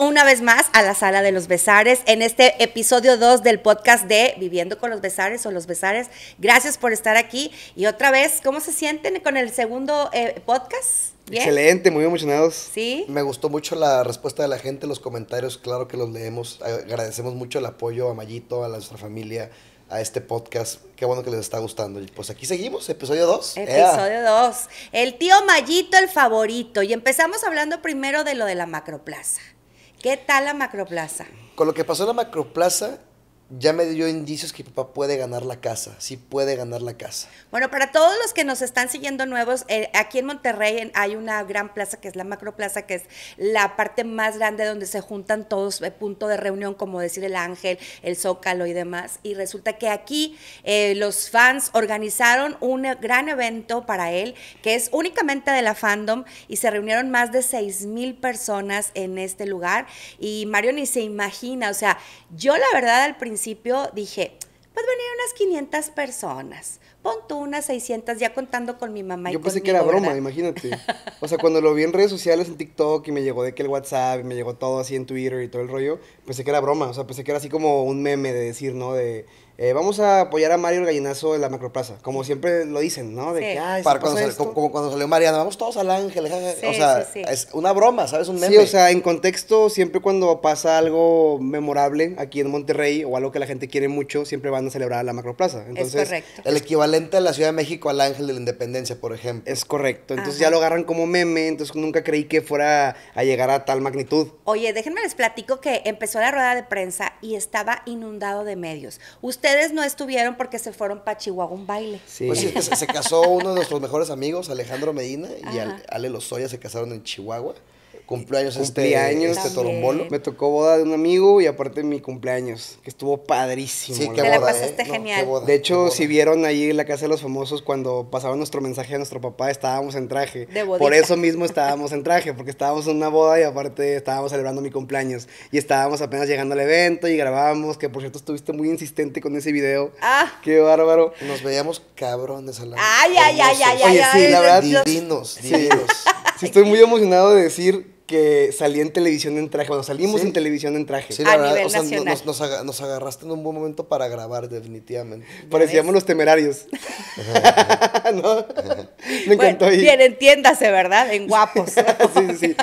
una vez más a la Sala de los Besares en este episodio 2 del podcast de Viviendo con los Besares o los Besares. Gracias por estar aquí. Y otra vez, ¿cómo se sienten con el segundo eh, podcast? Excelente, muy emocionados. Sí. Me gustó mucho la respuesta de la gente, los comentarios, claro que los leemos. Agradecemos mucho el apoyo a Mayito, a nuestra familia, a este podcast. Qué bueno que les está gustando. Y pues aquí seguimos, episodio 2. Episodio 2. El tío Mayito, el favorito. Y empezamos hablando primero de lo de la macroplaza. ¿Qué tal la macroplaza? Con lo que pasó en la macroplaza, ya me dio indicios que papá puede ganar la casa, sí puede ganar la casa. Bueno, para todos los que nos están siguiendo nuevos, eh, aquí en Monterrey hay una gran plaza que es la macro plaza que es la parte más grande donde se juntan todos, eh, punto de reunión, como decir el Ángel, el Zócalo y demás. Y resulta que aquí eh, los fans organizaron un gran evento para él, que es únicamente de la fandom, y se reunieron más de 6 mil personas en este lugar. Y Mario ni se imagina, o sea, yo la verdad al principio dije, pues venir unas 500 personas, pon tú unas 600 ya contando con mi mamá. Yo pensé que era broma, imagínate. O sea, cuando lo vi en redes sociales, en TikTok y me llegó de que el WhatsApp y me llegó todo así en Twitter y todo el rollo, pensé que era broma, o sea, pensé que era así como un meme de decir, ¿no? De eh, vamos a apoyar a Mario el gallinazo en la macroplaza, como siempre lo dicen, ¿no? cuando como, cuando salió Mariana, vamos todos al ángel, o sea, es una broma, ¿sabes? Un meme. Sí, o sea, en contexto, siempre cuando pasa algo memorable aquí en Monterrey o algo que la gente quiere mucho, siempre van a celebrar a la macroplaza. Entonces, El equivalente a la Ciudad de México al ángel de la independencia, por ejemplo. Es correcto. Entonces ya lo agarran como meme, entonces nunca creí que fuera a llegar a tal magnitud. Oye, déjenme les platico que empezó la rueda de prensa y estaba inundado de medios. Usted ustedes no estuvieron porque se fueron para Chihuahua un baile. Pues sí, se, pues, se, casó uno de nuestros mejores amigos, Alejandro Medina, y Ale Lozoya se casaron en Chihuahua cumpleaños, cumpleaños este, este Me tocó boda de un amigo y aparte mi cumpleaños, que estuvo padrísimo. Sí, qué boda, pasaste eh? genial. de hecho, si vieron ahí en la casa de los famosos cuando pasaba nuestro mensaje a nuestro papá, estábamos en traje. Por eso mismo estábamos en traje, porque estábamos en una boda y aparte estábamos celebrando mi cumpleaños y estábamos apenas llegando al evento y grabamos, que por cierto estuviste muy insistente con ese video. Ah. Qué bárbaro. Nos veíamos cabrones a la Ay, ay, ay, ay, ay. sí, la verdad. Divinos, divinos. sí, estoy muy emocionado de decir que salí en televisión en traje, cuando salimos en televisión en traje. o sea, Nos, agarraste en un buen momento para grabar, definitivamente. Parecíamos los temerarios. Me encantó. bien, entiéndase, ¿verdad? En guapos. sí, sí, sí.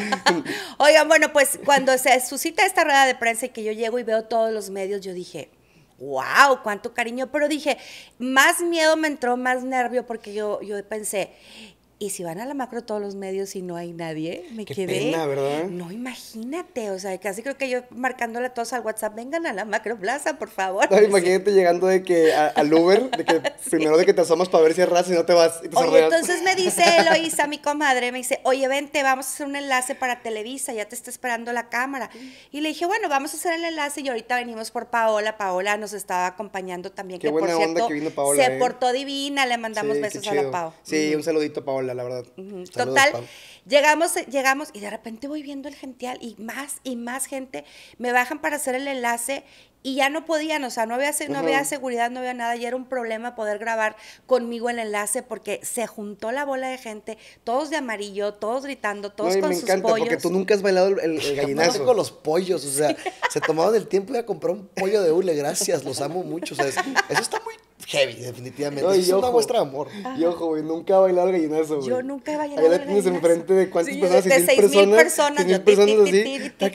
Oigan, bueno, pues cuando se suscita esta rueda de prensa y que yo llego y veo todos los medios, yo dije, wow, cuánto cariño, pero dije, más miedo me entró, más nervio, porque yo, yo pensé, y si van a la macro todos los medios y no hay nadie, me quedé. Pena, ¿verdad? No, imagínate, o sea, casi creo que yo marcándole a todos al WhatsApp, vengan a la macro plaza, por favor. No, imagínate llegando de que al Uber, que primero de que te asomas para ver si erras y no te vas. entonces me dice Eloisa, mi comadre, me dice, oye, vente, vamos a hacer un enlace para Televisa, ya te está esperando la cámara. Y le dije, bueno, vamos a hacer el enlace y ahorita venimos por Paola. Paola nos estaba acompañando también, Qué que buena por onda que vino Paola, se ¿eh? portó divina, le mandamos besos a la Paola Sí, un saludito, Paola la verdad. Total, llegamos, llegamos y de repente voy viendo el gential y más y más gente me bajan para hacer el enlace y ya no podían, o sea, no había, seguridad, no había nada, y era un problema poder grabar conmigo el enlace porque se juntó la bola de gente, todos de amarillo, todos gritando, todos con sus pollos. Porque tú nunca has bailado el, gallinazo con los pollos, o sea, se tomaban el tiempo de comprar un pollo de hule, gracias, los amo mucho, o sea, eso está muy heavy, definitivamente. No, es muestra amor. Y ojo, güey, nunca he bailado gallinazo, güey. Yo nunca he bailado Ahí la tienes enfrente de cuántas personas, de mil personas. 6 mil personas así. ¿Te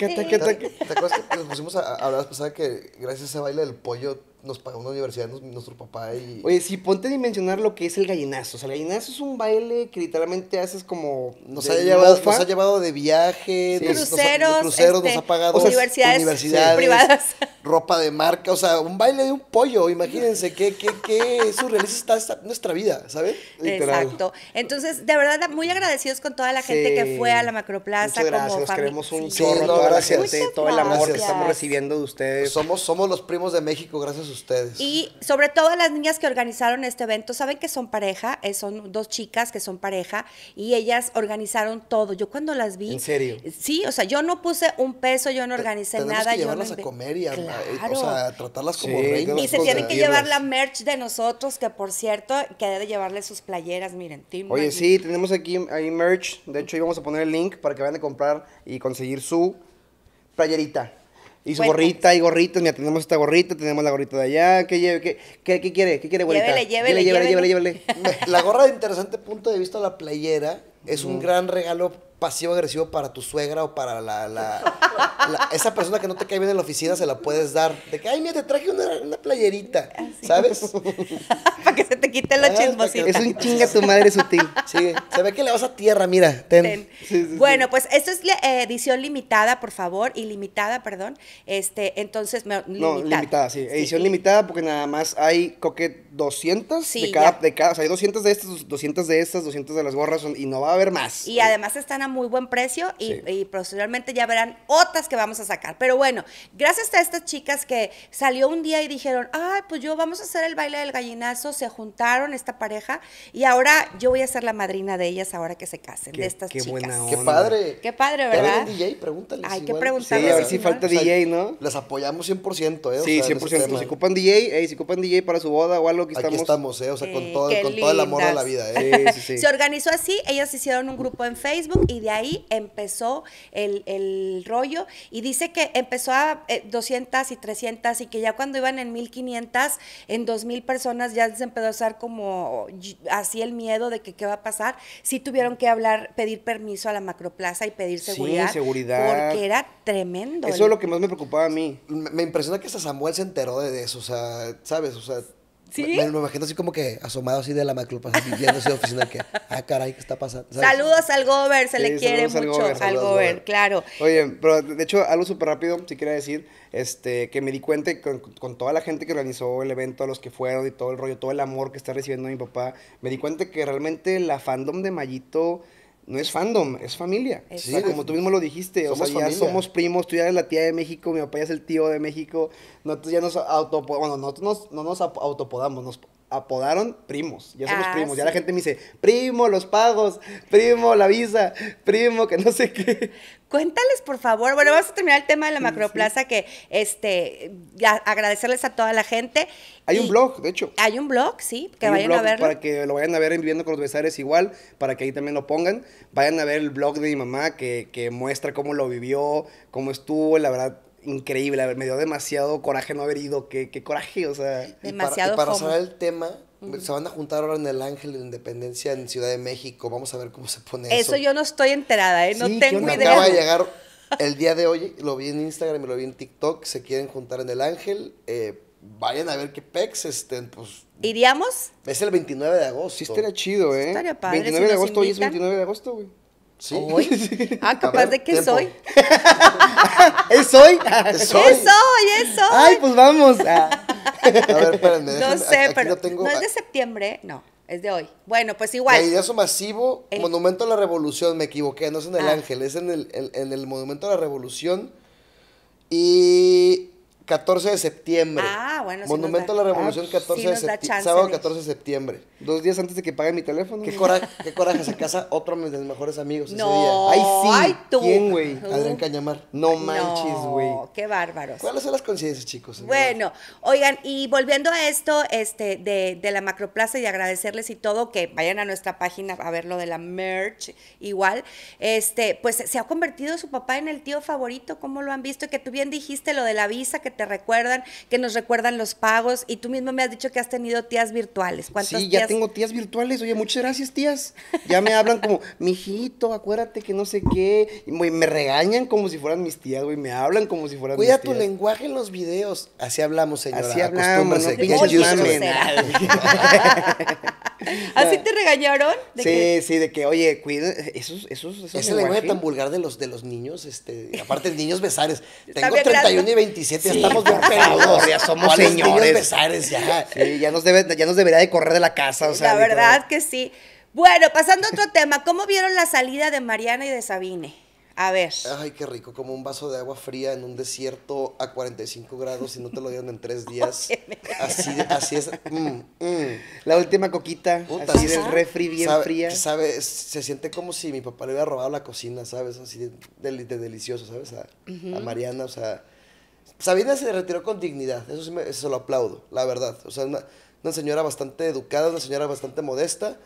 acuerdas que nos pusimos a hablar pasada pues, que gracias a ese baile del pollo nos paga una universidad nuestro papá y... Oye, si ponte a dimensionar lo que es el gallinazo. O sea, el gallinazo es un baile que literalmente haces como... Nos, ha llevado, ha de viaje, cruceros, nos, cruceros este, nos ha pagado universidades, privadas. Ropa de marca, o sea, un baile de un pollo, imagínense, qué, qué, qué surrealista está nuestra vida, ¿sabes? Exacto. Entonces, de verdad, muy agradecidos con toda la gente que fue a la Macroplaza. Muchas gracias, nos queremos un sí. no, gracias. Todo el amor que estamos recibiendo de ustedes. Somos, somos los primos de México, gracias a ustedes. Y sobre todo las niñas que organizaron este evento, saben que son pareja, eh, son dos chicas que son pareja y ellas organizaron todo. Yo cuando las vi... ¿En serio? Sí, o sea, yo no puse un peso, yo no organicé nada. llevarlas a comer y tratarlas como Y se tienen que llevar la merch de nosotros, que por cierto, que debe llevarle sus playeras, miren. Oye, sí, tenemos aquí ahí merch. De hecho, íbamos a poner el link para que vayan a comprar y conseguir su playerita. Y su gorrita, y gorritas, mira, tenemos esta gorrita, tenemos la gorrita de allá, ¿qué, lleve, qué, qué, qué quiere? ¿Qué quiere, güerita? Llévele, llévele, llévele, llévele, llévele. La gorra de interesante punto de vista, la playera, es un gran regalo pasivo agresivo para tu suegra o para la, esa persona que no te cae bien en la oficina se la puedes dar. De que, ay, mira, te traje una, playerita, ¿sabes? para que se te quite la Es un chinga tu madre sutil. Sí, se ve que le vas a tierra, mira. Ten. bueno, pues esto es eh, edición limitada, por favor, ilimitada, perdón. Este, entonces, no, limitada. limitada, sí. Edición limitada porque nada más hay, coque 200 de cada, de cada, o sea, hay 200 de estas, 200 de estas, 200 de las gorras y no va a haber más. Y además están a muy buen precio y, posteriormente ya verán otras que vamos a sacar. Pero bueno, gracias a estas chicas que salió un día y dijeron, ay, pues yo vamos a hacer el baile del gallinazo, se juntaron esta pareja y ahora yo voy a ser la madrina de ellas ahora que se casen, de estas qué chicas. Buena onda. Qué padre. Qué padre, ¿verdad? DJ, pregúntales. Hay que Sí, a ver si falta DJ, ¿no? Las apoyamos 100%, ¿eh? O sí, sea, 100%. Si ocupan DJ, eh, si ocupan DJ para su boda o algo, que estamos. Aquí estamos, ¿eh? O sea, con, eh, todo, con todo el amor de la vida, ¿eh? sí, Se organizó así, ellas hicieron un grupo en Facebook y de ahí empezó el, rollo y dice que empezó a 200 eh, y 300 y que ya cuando iban en 1500, en 2000 personas ya se empezó a usar como así el miedo de que qué va a pasar. Sí tuvieron que hablar, pedir permiso a la macroplaza y pedir seguridad. seguridad. Porque era tremendo. Eso es lo que más me preocupaba a mí. me impresiona que hasta Samuel se enteró de eso, o sea, ¿sabes? O sea, ¿Sí? Me, imagino así como que asomado así de la maclupa, así viendo oficina que, ah, caray, ¿qué está pasando? Saludos al Gober, se le quiere mucho al Gober, claro. Oye, pero de hecho, algo súper rápido, si quiero decir, este, que me di cuenta con, con, toda la gente que organizó el evento, a los que fueron y todo el rollo, todo el amor que está recibiendo mi papá, me di cuenta que realmente la fandom de Mayito no es fandom, es familia. como tú mismo lo dijiste, o sea, ya somos primos, tú ya eres la tía de México, mi papá ya es el tío de México, nosotros ya nos autopodamos, bueno, no nos autopodamos, nos apodaron primos. Ya somos ah, primos. Ya la gente me dice, primo, los pagos, primo, la visa, primo, que no sé qué. Cuéntales, por favor. Bueno, vamos a terminar el tema de la macroplaza, que este, ya, agradecerles a toda la gente. Hay un blog, de hecho. Hay un blog, sí, que vayan a ver Para que lo vayan a ver en Viviendo con los Besares igual, para que ahí también lo pongan. Vayan a ver el blog de mi mamá, que, que muestra cómo lo vivió, cómo estuvo, la verdad increíble, a ver, me dio demasiado coraje no haber ido, qué, qué coraje, o sea. Demasiado. Y para, cerrar el tema, se van a juntar ahora en el Ángel de Independencia en Ciudad de México, vamos a ver cómo se pone eso. Eso yo no estoy enterada, ¿eh? no sí, tengo idea. Acaba de llegar el día de hoy, lo vi en Instagram y lo vi en TikTok, se quieren juntar en el Ángel, eh, vayan a ver qué pecs estén, pues. ¿Iríamos? Es el 29 de agosto. Sí, estaría chido, ¿eh? Estaría padre. 29 de agosto, hoy es 29 de agosto, güey. Sí. Hoy. Ah, capaz de que soy. ¿Es hoy? ¿Es hoy? ¿Es hoy? ¿Es hoy? Ay, pues vamos. Ah. A, ver, espérenme. no sé, pero no es de septiembre, no. Es de hoy. Bueno, pues igual. masivo, el... Eh. Monumento a la Revolución, me equivoqué, no es en el ah. Ángel, es en el, en el Monumento a la Revolución. Y 14 de septiembre. Ah, bueno. Monumento a la Revolución, 14 ah, de septiembre. Sábado 14 de septiembre. Dos días antes de que pague mi teléfono. Qué, coraje, qué coraje se casa otro de mis mejores amigos ese día. Ay, sí. Ay, tú. ¿Quién, güey? Adrián Cañamar. No manches, güey. No, qué bárbaros. ¿Cuáles son las coincidencias, chicos? Bueno, oigan, y volviendo a esto este, de, de la macroplaza y agradecerles y todo, que vayan a nuestra página a ver lo de la merch igual, este, pues se ha convertido su papá en el tío favorito, ¿cómo lo han visto, que tú bien dijiste lo de la visa que te recuerdan, que nos recuerdan los pagos. Y tú mismo me has dicho que has tenido tías virtuales. ¿Cuántas sí, ya tengo tías virtuales. Oye, muchas gracias, tías. Ya me hablan como, mijito, acuérdate que no sé qué. Y me regañan como si fueran mis tías, güey. Me hablan como si fueran Cuida mis Cuida tu lenguaje en los videos. Así hablamos, señora. Así hablamos. ¿Así te regañaron? sí, sí, de que, oye, cuida, esos, esos, Ese lenguaje tan vulgar de los, de los niños, este, aparte niños besares. Tengo 31 y 27, ya estamos bien ya somos señores. Niños besares, ya. ya nos, debe, ya nos debería de correr de la casa, o sea. La verdad que sí. Bueno, pasando a otro tema, ¿cómo vieron la salida de Mariana y de Sabine? A ver. Ay, qué rico, como un vaso de agua fría en un desierto a 45 grados y no te lo dieron en tres días. así, es. Mm, mm. La última coquita, así del refri bien fría. se siente como si mi papá le hubiera robado la cocina, ¿sabes? Así de, delicioso, ¿sabes? A, Mariana, o sea. Sabina se retiró con dignidad, eso sí me, eso lo aplaudo, la verdad. O sea, una, señora bastante educada, una señora bastante modesta.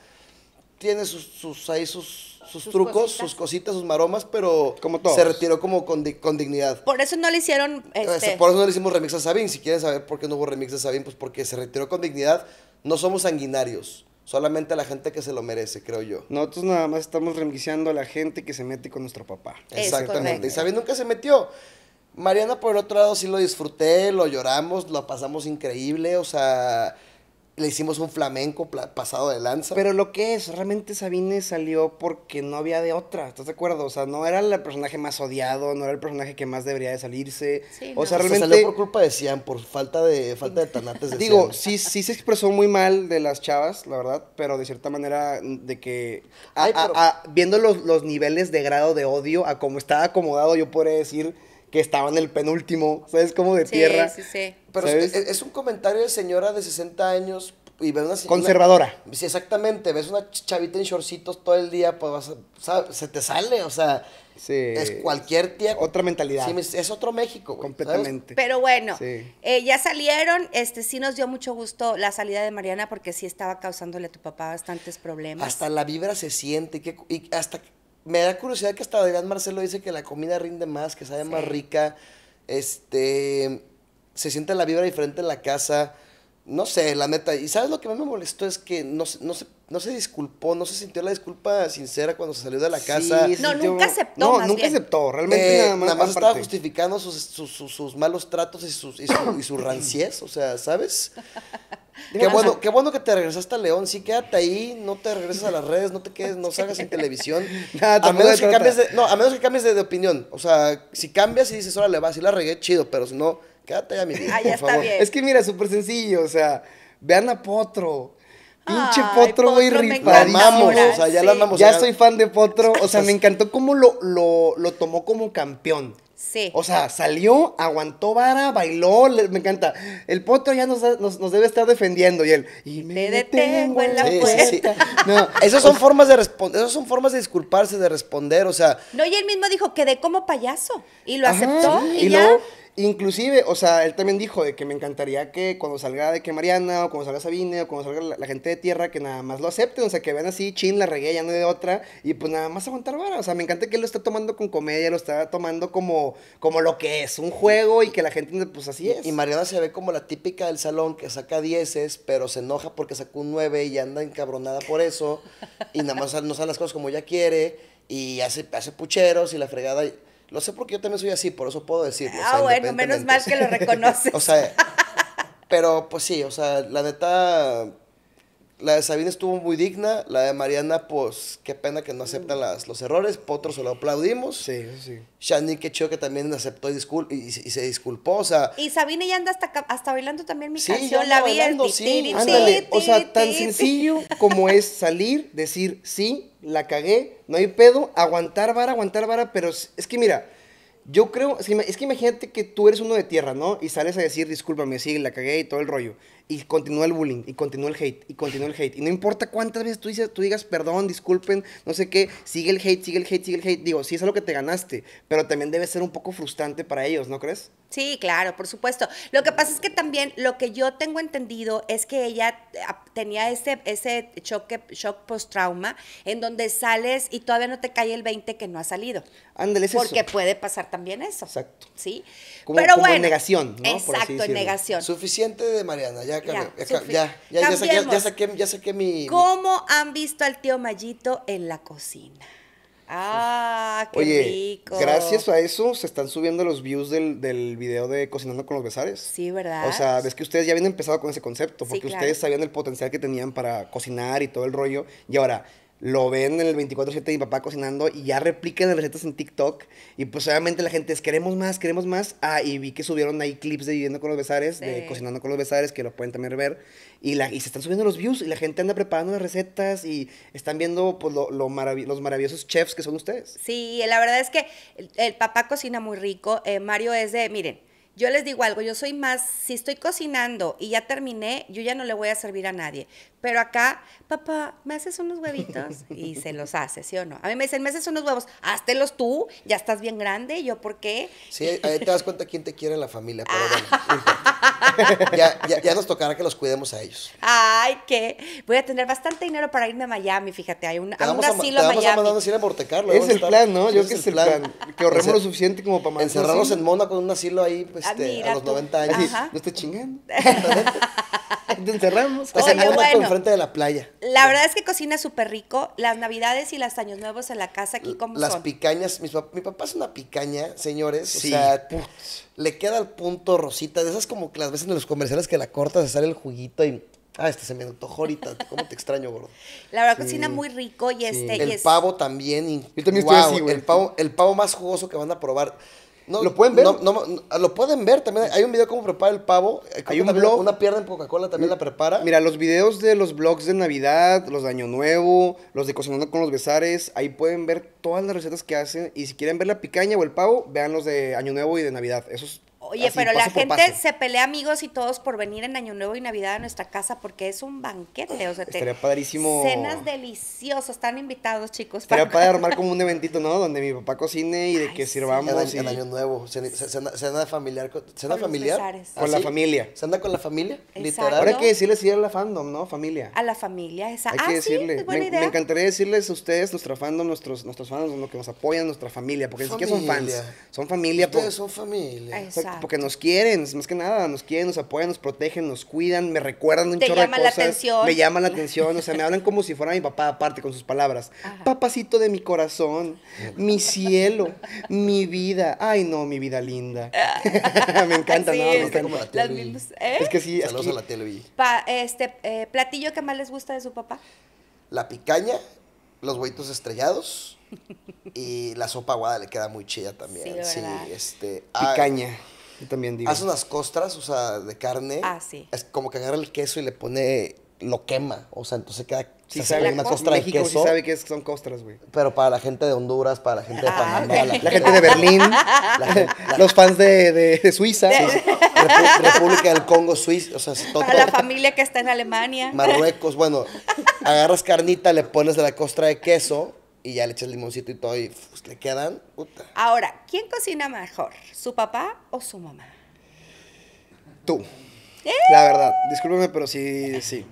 Tiene sus ahí sus sus, trucos, sus cositas, sus maromas, pero como se retiró como con, dignidad. Por eso no le hicieron... Este, este, por eso no le hicimos remix a Sabine. Si quieren saber por qué no hubo remix a Sabine, pues porque se retiró con dignidad. No somos sanguinarios. Solamente a la gente que se lo merece, creo yo. Nosotros nada más estamos remixando a la gente que se mete con nuestro papá. Exactamente. Y Sabine nunca se metió. Mariana, por otro lado, sí lo disfruté, lo lloramos, lo pasamos increíble. O sea, le hicimos un flamenco pasado de lanza. Pero lo que es, realmente Sabine salió porque no había de otra, ¿estás de acuerdo? O sea, no era el personaje más odiado, no era el personaje que más debería de salirse. o sea, realmente... salió por culpa de por falta de, falta de tanates de Digo, sí, sí se expresó muy mal de las chavas, la verdad, pero de cierta manera de que... viendo los, niveles de grado de odio a cómo estaba acomodado, yo podría decir que estaba en el penúltimo, ¿sabes? Como de tierra. Sí, sí, Pero es, un comentario de señora de 60 años y ve una... Conservadora. sí, exactamente. Ves una chavita en shortcitos todo el día, pues vas se te sale, o sea... Es cualquier tía. Otra mentalidad. Sí, es otro México, Completamente. Pero bueno, eh, ya salieron. Este sí nos dio mucho gusto la salida de Mariana porque sí estaba causándole a tu papá bastantes problemas. Hasta la vibra se siente. y hasta me da curiosidad que hasta Adrián Marcelo dice que la comida rinde más, que sabe más rica, este, se siente la vibra diferente en la casa no sé, la neta. Y sabes lo que más me molestó es que no, no, se, no se disculpó, no se sintió la disculpa sincera cuando se salió de la casa. no, nunca aceptó. No, nunca aceptó. Realmente eh, nada más. Nada estaba justificando sus, malos tratos y sus, y, su, ranciez, o sea, ¿sabes? Qué bueno, qué bueno que te regresaste a León. Sí, quédate ahí, no te regreses a las redes, no te quedes, no salgas en televisión. a, menos que cambies de, no, a menos que cambies de, opinión. O sea, si cambias y dices, órale, vas y la regué, chido, pero si no Quédate ah, ya, mi bien. Es que mira, súper sencillo, o sea, vean a Potro. Pinche Potro, güey, rifadísimo. o sea, ya la andamos. Ya soy fan de Potro. O sea, me encantó cómo lo, lo, tomó como campeón. Sí. O sea, salió, aguantó vara, bailó, me encanta. El potro ya nos, debe estar defendiendo y él. Y me detengo, en la puerta. no, esas son formas de responder, esas son formas de disculparse, de responder, o sea. No, y él mismo dijo, quedé como payaso. Y lo aceptó y, ya. Inclusive, o sea, él también dijo de que me encantaría que cuando salga de que Mariana, o cuando salga Sabine, o cuando salga la, gente de tierra, que nada más lo acepten, o sea, que vean así, chin, la regué, ya no hay de otra, y pues nada más aguantar vara, o sea, me encanta que él lo está tomando con comedia, lo está tomando como, como lo que es, un juego, y que la gente, pues así es. Y, Mariana se ve como la típica del salón que saca dieces, pero se enoja porque sacó un 9 y anda encabronada por eso, y nada más no salen las cosas como ella quiere, y hace, hace pucheros y la fregada... Lo sé porque yo también soy así, por eso puedo decirlo. Ah, bueno, menos mal que lo reconoces. o sea, pero pues sí, o sea, la neta la de Sabine estuvo muy digna. La de Mariana, pues, qué pena que no acepta las, los errores. Potro se lo aplaudimos. Sí, sí. Shani, qué chido que también aceptó y, se disculpó. O Y Sabine ya anda hasta, hasta bailando también mi canción. La vi bailando, sí. O sea, tan sencillo como es salir, decir sí, la cagué, no hay pedo, aguantar vara, aguantar vara. Pero es que mira, yo creo, es que, es que imagínate que tú eres uno de tierra, ¿no? Y sales a decir, discúlpame, sí, la cagué y todo el rollo. Y continúa el bullying, y continúa el hate, y continúa el hate. Y no importa cuántas veces tú, dices, tú digas perdón, disculpen, no sé qué, sigue el hate, sigue el hate, sigue el hate. Digo, sí es algo que te ganaste, pero también debe ser un poco frustrante para ellos, ¿no crees? Sí, claro, por supuesto. Lo que pasa es que también lo que yo tengo entendido es que ella eh, tenía ese, ese choque, shock post-trauma, en donde sales y todavía no te cae el 20 que no ha salido. Ándale, es Porque puede pasar también eso. Exacto. Sí. Como, pero bueno. En negación, ¿no? Exacto, en negación. Suficiente de Mariana, ya ya, ya, ya, saqué, ya, saqué, mi... ¿Cómo han visto al tío Mayito en la cocina? Ah, qué Oye, Gracias a eso se están subiendo los views del, del, video de Cocinando con los Besares. Sí, ¿verdad? O sea, ves que ustedes ya habían empezado con ese concepto, porque ustedes sabían el potencial que tenían para cocinar y todo el rollo. Y ahora, lo ven en el 24-7 de mi papá cocinando y ya replican las recetas en TikTok. Y pues obviamente la gente es, queremos más, queremos más. Ah, y vi que subieron ahí clips de Viviendo con los Besares, de Cocinando con los Besares, que lo pueden también ver. Y, la, y se están subiendo los views y la gente anda preparando las recetas y están viendo pues, lo, los maravillosos chefs que son ustedes. Sí, la verdad es que el, papá cocina muy rico. Eh, Mario es de, miren, yo les digo algo, yo soy más, si estoy cocinando y ya terminé, yo ya no le voy a servir a nadie. Pero acá, papá, ¿me haces unos huevitos? Y se los hace, ¿sí o no? A mí me dicen, ¿me haces unos huevos? Háztelos tú, ya estás bien grande, ¿yo por qué? Sí, ahí te das cuenta quién te quiere en la familia, pero bueno, ya, ya, nos tocará que los cuidemos a ellos. Ay, qué. voy a tener bastante dinero para irme a Miami, fíjate, hay un, a un asilo a, te Miami. Vamos a mandar a asilo a Es el plan, ¿no? Yo que es el plan. Que ahorremos lo suficiente como para Encerrarnos en Mónaco con un asilo ahí, pues, ah, este, a los 90 años. No esté chingando. te encerramos. Pues enfrente de la playa. La verdad es que cocina súper rico. Las navidades y los años nuevos en la casa aquí, ¿cómo Las picañas. mi papá es una picaña, señores. O sea, le queda al punto rosita. De esas como que las veces en los comerciales que la cortas, se sale el juguito y... Ah, este se me antojó ahorita. ¿Cómo te extraño, gordo? La verdad, cocina muy rico y este. El pavo también. también El pavo, el pavo más jugoso que van a probar. No, lo pueden ver. No, no, lo pueden ver también. Hay un video como prepara el pavo. Hay un blog. Una pierna en Coca-Cola también la prepara. Mira, los videos de los blogs de Navidad, los de Año Nuevo, los de Cocinando con los Besares, ahí pueden ver todas las recetas que hacen. Y si quieren ver la picaña o el pavo, vean los de Año Nuevo y de Navidad. es... Oye, pero la gente se pelea amigos y todos por venir en Año Nuevo y Navidad a nuestra casa porque es un banquete, o sea, te, padrísimo. Cenas deliciosas, están invitados, chicos. Estaría padre armar como un eventito, ¿no? Donde mi papá cocine y de que sirvamos en, Año Nuevo, cena, anda familiar, cena con familiar con la familia. Se anda con la familia, literal. Ahora hay que decirles ir a la fandom, ¿no? Familia. A la familia, esa. Hay que ah, decirle. me, encantaría decirles a ustedes, nuestra fandom, nuestros nuestros fans, los que nos apoyan, nuestra familia, porque es que son fans, son familia. Ustedes son familia. Exacto. Porque nos quieren, más que nada, nos quieren, nos apoyan, nos protegen, nos cuidan, me recuerdan un chorro de cosas. la atención. Me llama la atención, o sea, me hablan como si fuera mi papá, aparte con sus palabras. Papacito de mi corazón, mi cielo, mi vida. Ay, no, mi vida linda. me encanta, Así no, es. la ¿eh? Es que sí. Saludos a la tele. Pa, este, eh, platillo que más les gusta de su papá. La picaña, los huevitos estrellados. Y la sopa aguada le queda muy chida también. Sí, este. Picaña. Ah, también digo. Hace unas costras, o sea, de carne. Ah, sí. Es como que agarra el queso y le pone, lo quema. O sea, entonces queda si sí una costra de queso. sí sabe que son costras, güey. Pero para la gente de Honduras, para la gente de ah, Panamá, la, gente de Berlín, los fans de, de, Suiza, República del Congo, Suiza, o sea, Para la familia que está en Alemania. Marruecos, bueno, agarras carnita, le pones de la costra de queso, y ya le echas limoncito y todo y pues, le quedan. Ahora, ¿quién cocina mejor? ¿Su papá o su mamá? Tú. ¡Eh! La verdad, discúlpeme, pero sí, sí.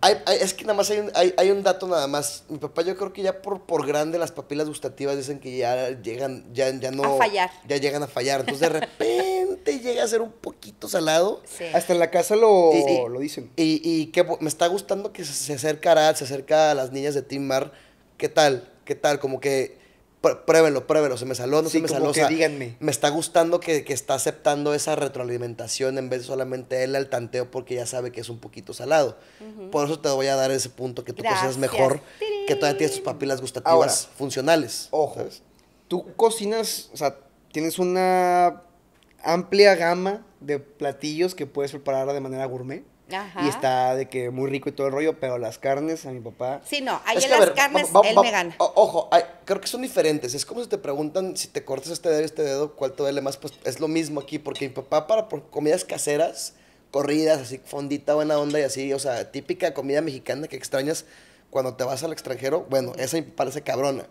Hay, es que nada más hay un, dato nada más. Mi papá yo creo que ya por, por grande las papilas gustativas dicen que ya llegan, ya, ya no... A fallar. Ya llegan a fallar. Entonces de repente llega a ser un poquito salado. Hasta en la casa lo, lo dicen. Y, me está gustando que se acercará, se acerca a las niñas de Tim Mar. ¿Qué tal? ¿qué tal? Como que pruébelo, pruébenlo, pruébenlo, se me saló, no se me saló. díganme. Me está gustando que, está aceptando esa retroalimentación en vez de solamente él al tanteo porque ya sabe que es un poquito salado. Por eso te voy a dar ese punto que tú cocinas mejor, que todavía tienes tus papilas gustativas funcionales. Ojo, tú cocinas, o sea, tienes una amplia gama de platillos que puedes preparar de manera gourmet y está de que muy rico y todo el rollo, pero las carnes a mi papá. Sí, no, ahí las carnes él me gana. Ojo, creo que son diferentes. Es como si te preguntan si te cortas este dedo este dedo, cuál te duele más. Pues es lo mismo aquí, porque mi papá para comidas caseras, corridas, así fondita, buena onda y así, o sea, típica comida mexicana que extrañas cuando te vas al extranjero. Bueno, esa me parece cabrona.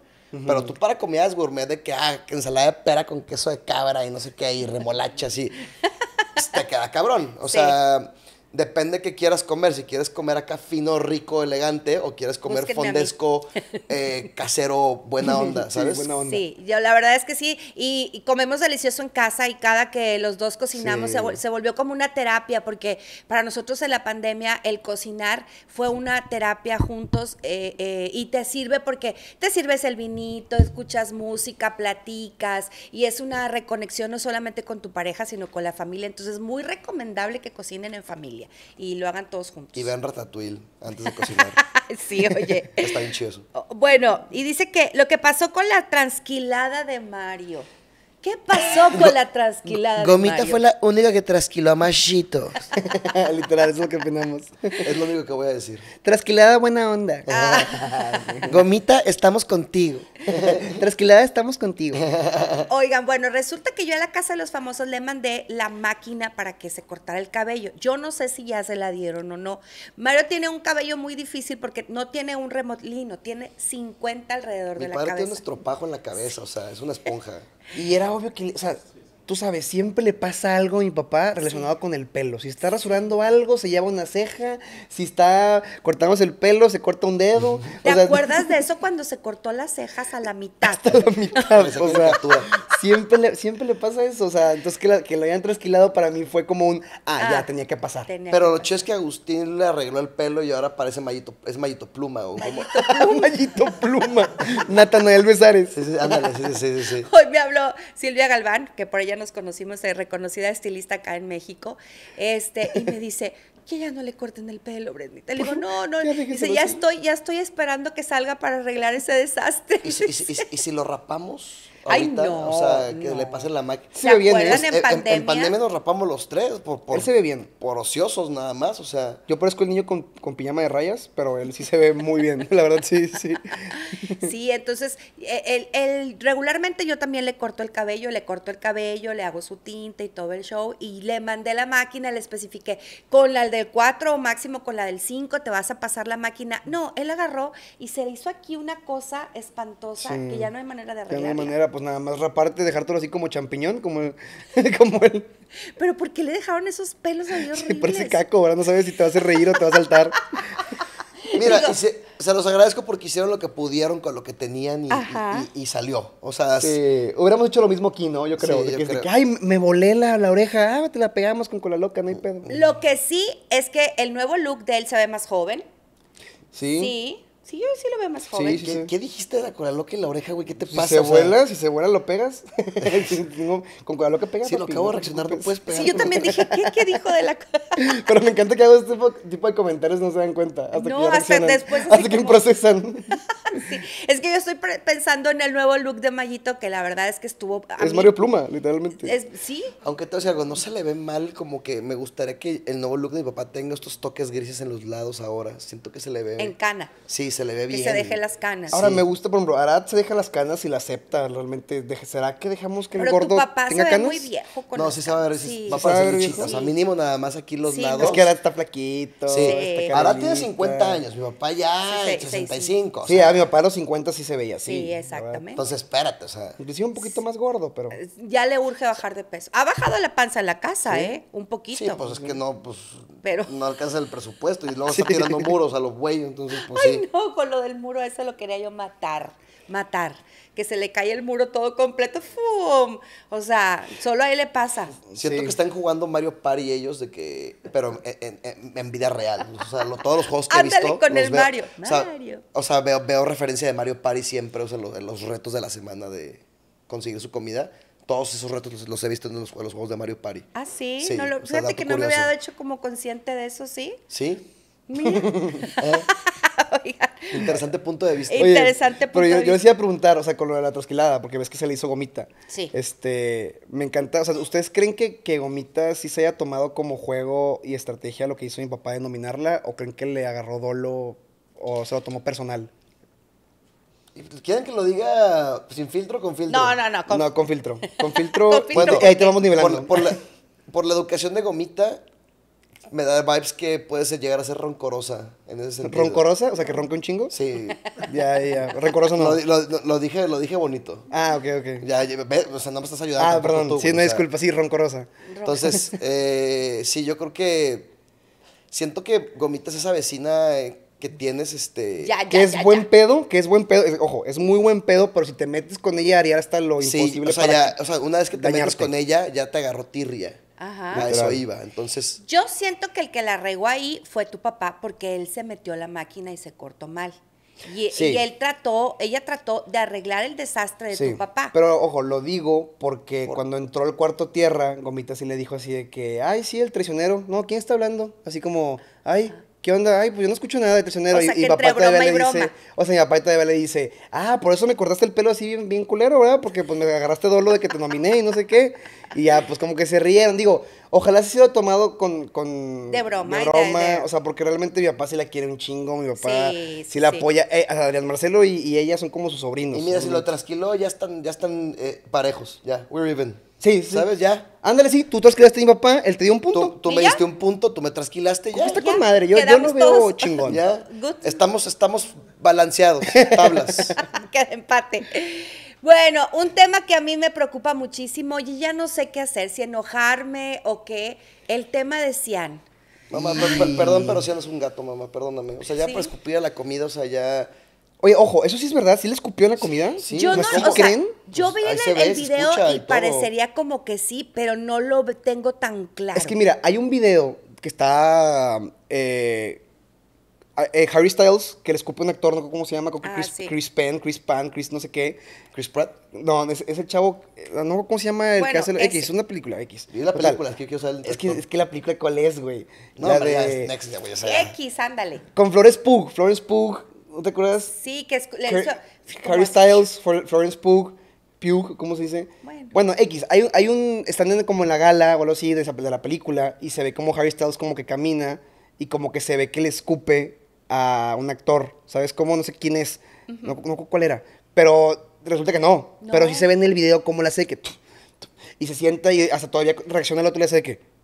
Pero tú para comidas gourmet de que, ah, ensalada de pera con queso de cabra y no sé qué, y remolacha así, te queda cabrón. O sea, depende que quieras comer. Si quieres comer acá fino, rico, elegante, o quieres comer fondesco, eh, casero, buena onda, ¿sabes? Sí, la verdad es que sí. Y, comemos delicioso en casa y cada que los dos cocinamos se, se, volvió como una terapia, porque para nosotros en la pandemia el cocinar fue una terapia juntos eh, eh, y te sirve porque te sirves el vinito, escuchas música, platicas y es una reconexión no solamente con tu pareja, sino con la familia. Entonces es muy recomendable que cocinen en familia y lo hagan todos juntos. Y vean Ratatouille antes de cocinar. sí, oye. Está bien chido. Bueno, y dice que lo que pasó con la transquilada de Mario. ¿Qué pasó con la trasquilada? Gomita fue la única que trasquiló a Machito. Literal, es lo que opinamos. Es lo único que voy a decir. Trasquilada, buena onda. Ah. Gomita, estamos contigo. trasquilada, estamos contigo. Oigan, bueno, resulta que yo a la casa de los famosos le mandé la máquina para que se cortara el cabello. Yo no sé si ya se la dieron o no. Mario tiene un cabello muy difícil porque no tiene un remolino, tiene 50 alrededor de la cabeza. Mi tiene un estropajo en la cabeza, o sea, es una esponja. Y era obvio que, o sea, tú sabes, siempre le pasa algo a mi papá relacionado con el pelo. Si está rasurando algo, se lleva una ceja. Si está cortándose el pelo, se corta un dedo. ¿Te acuerdas de eso cuando se cortó las cejas a la mitad? Hasta la mitad, o sea, siempre, le, pasa eso. O sea, entonces que, lo hayan trasquilado para mí fue como un, ah, ya ah, tenía que pasar. Pero lo chévere es que Agustín le arregló el pelo y ahora parece mallito es Pluma. O como, Mallito Pluma. Natanael Besares. sí, sí, sí, Hoy me habló Silvia Galván, que por ella nos conocimos, eh, reconocida estilista acá en México, este, y me dice, que ya no le corten el pelo, Brendita. Le digo, no, no. dice, ya estoy, ya estoy esperando que salga para arreglar ese desastre. y si lo rapamos? Ay, no, o sea, que le pasen la máquina. Se ve bien, en, pandemia? En, pandemia? nos rapamos los tres, por, él se ve bien. Por ociosos nada más, o sea, yo parezco el niño con, pijama de rayas, pero él sí se ve muy bien, la verdad, sí, sí. sí, entonces, él, e, regularmente yo también le corto el cabello, le corto el cabello, le hago su tinta y todo el show, y le mandé la máquina, le especifiqué, con la del 4 o máximo con la del 5 te vas a pasar la máquina. No, él agarró y se hizo aquí una cosa espantosa que ya no hay manera de arreglarla pues nada más raparte, dejártelo así como champiñón, como él. Pero ¿por qué le dejaron esos pelos a Dios? Sí, parece caco, ahora no sabes si te va a hacer reír o te va a saltar. Mira, se, los agradezco porque hicieron lo que pudieron con lo que tenían y, salió. O sea, sí, hubiéramos hecho lo mismo aquí, ¿no? Yo creo. Ay, me volé la, oreja, ah, te la pegamos con cola loca, no hay pedo. Lo que sí es que el nuevo look de él se ve más joven. Sí. Sí. Sí, yo sí lo veo más joven. ¿Qué, dijiste de la Loca en la oreja, güey? ¿Qué te pasa? Si se vuela, si se vuela, lo pegas. con Loca pegas. Si lo acabo de reaccionar, no pues puedes pegar. Sí, yo también dije, ¿qué, dijo de la Pero me encanta que hago este tipo, de comentarios, no se dan cuenta. no, hasta después. Hasta que procesan. sí. Es que yo estoy pensando en el nuevo look de Mayito, que la verdad es que estuvo. es Mario Pluma, literalmente. Es... sí. Aunque te decir algo, no se le ve mal, como que me gustaría que el nuevo look de mi papá tenga estos toques grises en los lados ahora. Siento que se le ve. En cana. Sí, se le ve bien. Y se deje las canas. Ahora me gusta, por ejemplo, Arad se deja las canas y la acepta realmente. ¿Será que dejamos que el gordo tu papá tenga se ve muy viejo No, sí se va a ver, va a parecer luchita. O mínimo nada más aquí los lados. Es que Arad está flaquito. Sí. Arad tiene 50 años, mi papá ya 65. Sí, a mi papá a los 50 sí se veía así. Sí, exactamente. Entonces, espérate, o sea. Inclusive un poquito más gordo, pero. Eh, ya le urge bajar de peso. Ha bajado la panza en la casa, ¿eh? Un poquito. Sí, pues es que no, pues. Pero... No alcanza el presupuesto y luego está tirando muros a los bueyes, entonces, pues Ay, sí. No, Con lo del muro, eso lo quería yo matar, matar. Que se le cae el muro todo completo, ¡fum! O sea, solo ahí le pasa. Siento que están jugando Mario Party ellos de que, pero en, vida real. O sea, todos los juegos que he visto. con el Mario. O sea, O sea veo, referencia de Mario Party siempre, o sea, los, los retos de la semana de conseguir su comida todos esos retos los, he visto en los, juegos de Mario Party. Ah, sí. fíjate que no me había hecho como consciente de eso, ¿sí? Sí. Mira. ¿Eh? Interesante punto de vista. Interesante punto pero yo, yo decía preguntar, o sea, con lo de la trasquilada, porque ves que se le hizo gomita. Sí. Este, me encanta, o sea, ¿ustedes creen que, que gomita sí se haya tomado como juego y estrategia lo que hizo mi papá de nominarla? ¿O creen que le agarró dolo o se lo tomó personal? Pues, ¿Quieren que lo diga sin filtro o con filtro? No, no, no. Con, no, con filtro. Con filtro, ahí te vamos nivelando. Por, por la educación de gomita, me da vibes que puedes llegar a ser roncorosa en ese sentido. ¿Roncorosa? O sea, que ronca un chingo. Sí. ya, ya. roncorosa no. Lo, dije, lo dije bonito. Ah, ok, ok. Ya, o sea, no me estás ayudando. Ah, perdón. Tú, sí, no, disculpa. Sí, roncorosa. Entonces, eh, sí, yo creo que siento que gomitas esa vecina eh, que tienes, este... Ya, ya, que es buen pedo, que es buen pedo. ojo, es muy buen pedo, pero si te metes con ella haría hasta lo imposible sí, o sea, para o sea, una vez que te metes con ella, ya te agarró tirria. Ajá. eso iba, entonces... Yo siento que el que la regó ahí fue tu papá porque él se metió a la máquina y se cortó mal. Y, él trató, ella trató de arreglar el desastre de tu papá. Pero ojo, lo digo porque cuando entró al cuarto tierra, Gomita sí le dijo así de que, ay, sí, el traicionero. No, ¿quién está hablando? Así como, ay, ¿qué onda? Ay, pues yo no escucho nada de y, y papá todavía le dice, o sea, mi papá todavía le dice, ah, por eso me cortaste el pelo así bien, culero, ¿verdad? Porque pues me agarraste lo de que te nominé y no sé qué. Y ya, pues como que se rieron. Digo, ojalá se sido tomado con, De broma. De broma. O sea, porque realmente mi papá sí la quiere un chingo, mi papá sí, sí la apoya. Eh, Adrián Marcelo y, y, ella son como sus sobrinos. Y mira, si lo trasquiló, ya están, ya están eh, parejos, ya, we're even. Sí, ¿Sabes? Ya. Ándale, sí, tú trasquilaste a mi papá, él te dio un punto. Tú, me diste un punto, tú me trasquilaste, ya. Está con madre, yo, yo no veo chingón. ¿Ya? Estamos, estamos balanceados, tablas. Queda empate. Bueno, un tema que a mí me preocupa muchísimo y ya no sé qué hacer, si enojarme o qué, el tema de Cian. Mamá, perdón, mm. pero Cian es un gato, mamá, perdóname. O sea, ya para escupir a la comida, o sea, ya... Oye, ojo, eso sí es verdad, sí le escupió la comida. Sí, yo no, creen? yo pues, vi el, video y, parecería como que sí, pero no lo tengo tan claro. Es que mira, hay un video que está eh, eh, Harry Styles, que le escupe un actor, no sé cómo se llama, ah, Chris, Chris, Penn, Chris Pan, Chris no sé qué, Chris Pratt. No, es, el chavo, no sé cómo se llama el que hace el X, es una película X. Es la película? que quiero saber el es, que, es que la película cuál es, güey. No, la de... Next, X, ándale. Con Flores Pug, Flores Pug ¿No te acuerdas? Sí, que es... Le hizo, Harry Styles, Florence Pugh, Pugh, ¿cómo se dice? Bueno, X, hay, hay, un... Están como en la gala o algo así de, la película y se ve como Harry Styles como que camina y como que se ve que le escupe a un actor, ¿sabes? cómo? no sé quién es, no, cuál era, pero resulta que no, pero sí se ve en el video cómo la hace que... Y se sienta y hasta todavía reacciona el otro y le hace de que...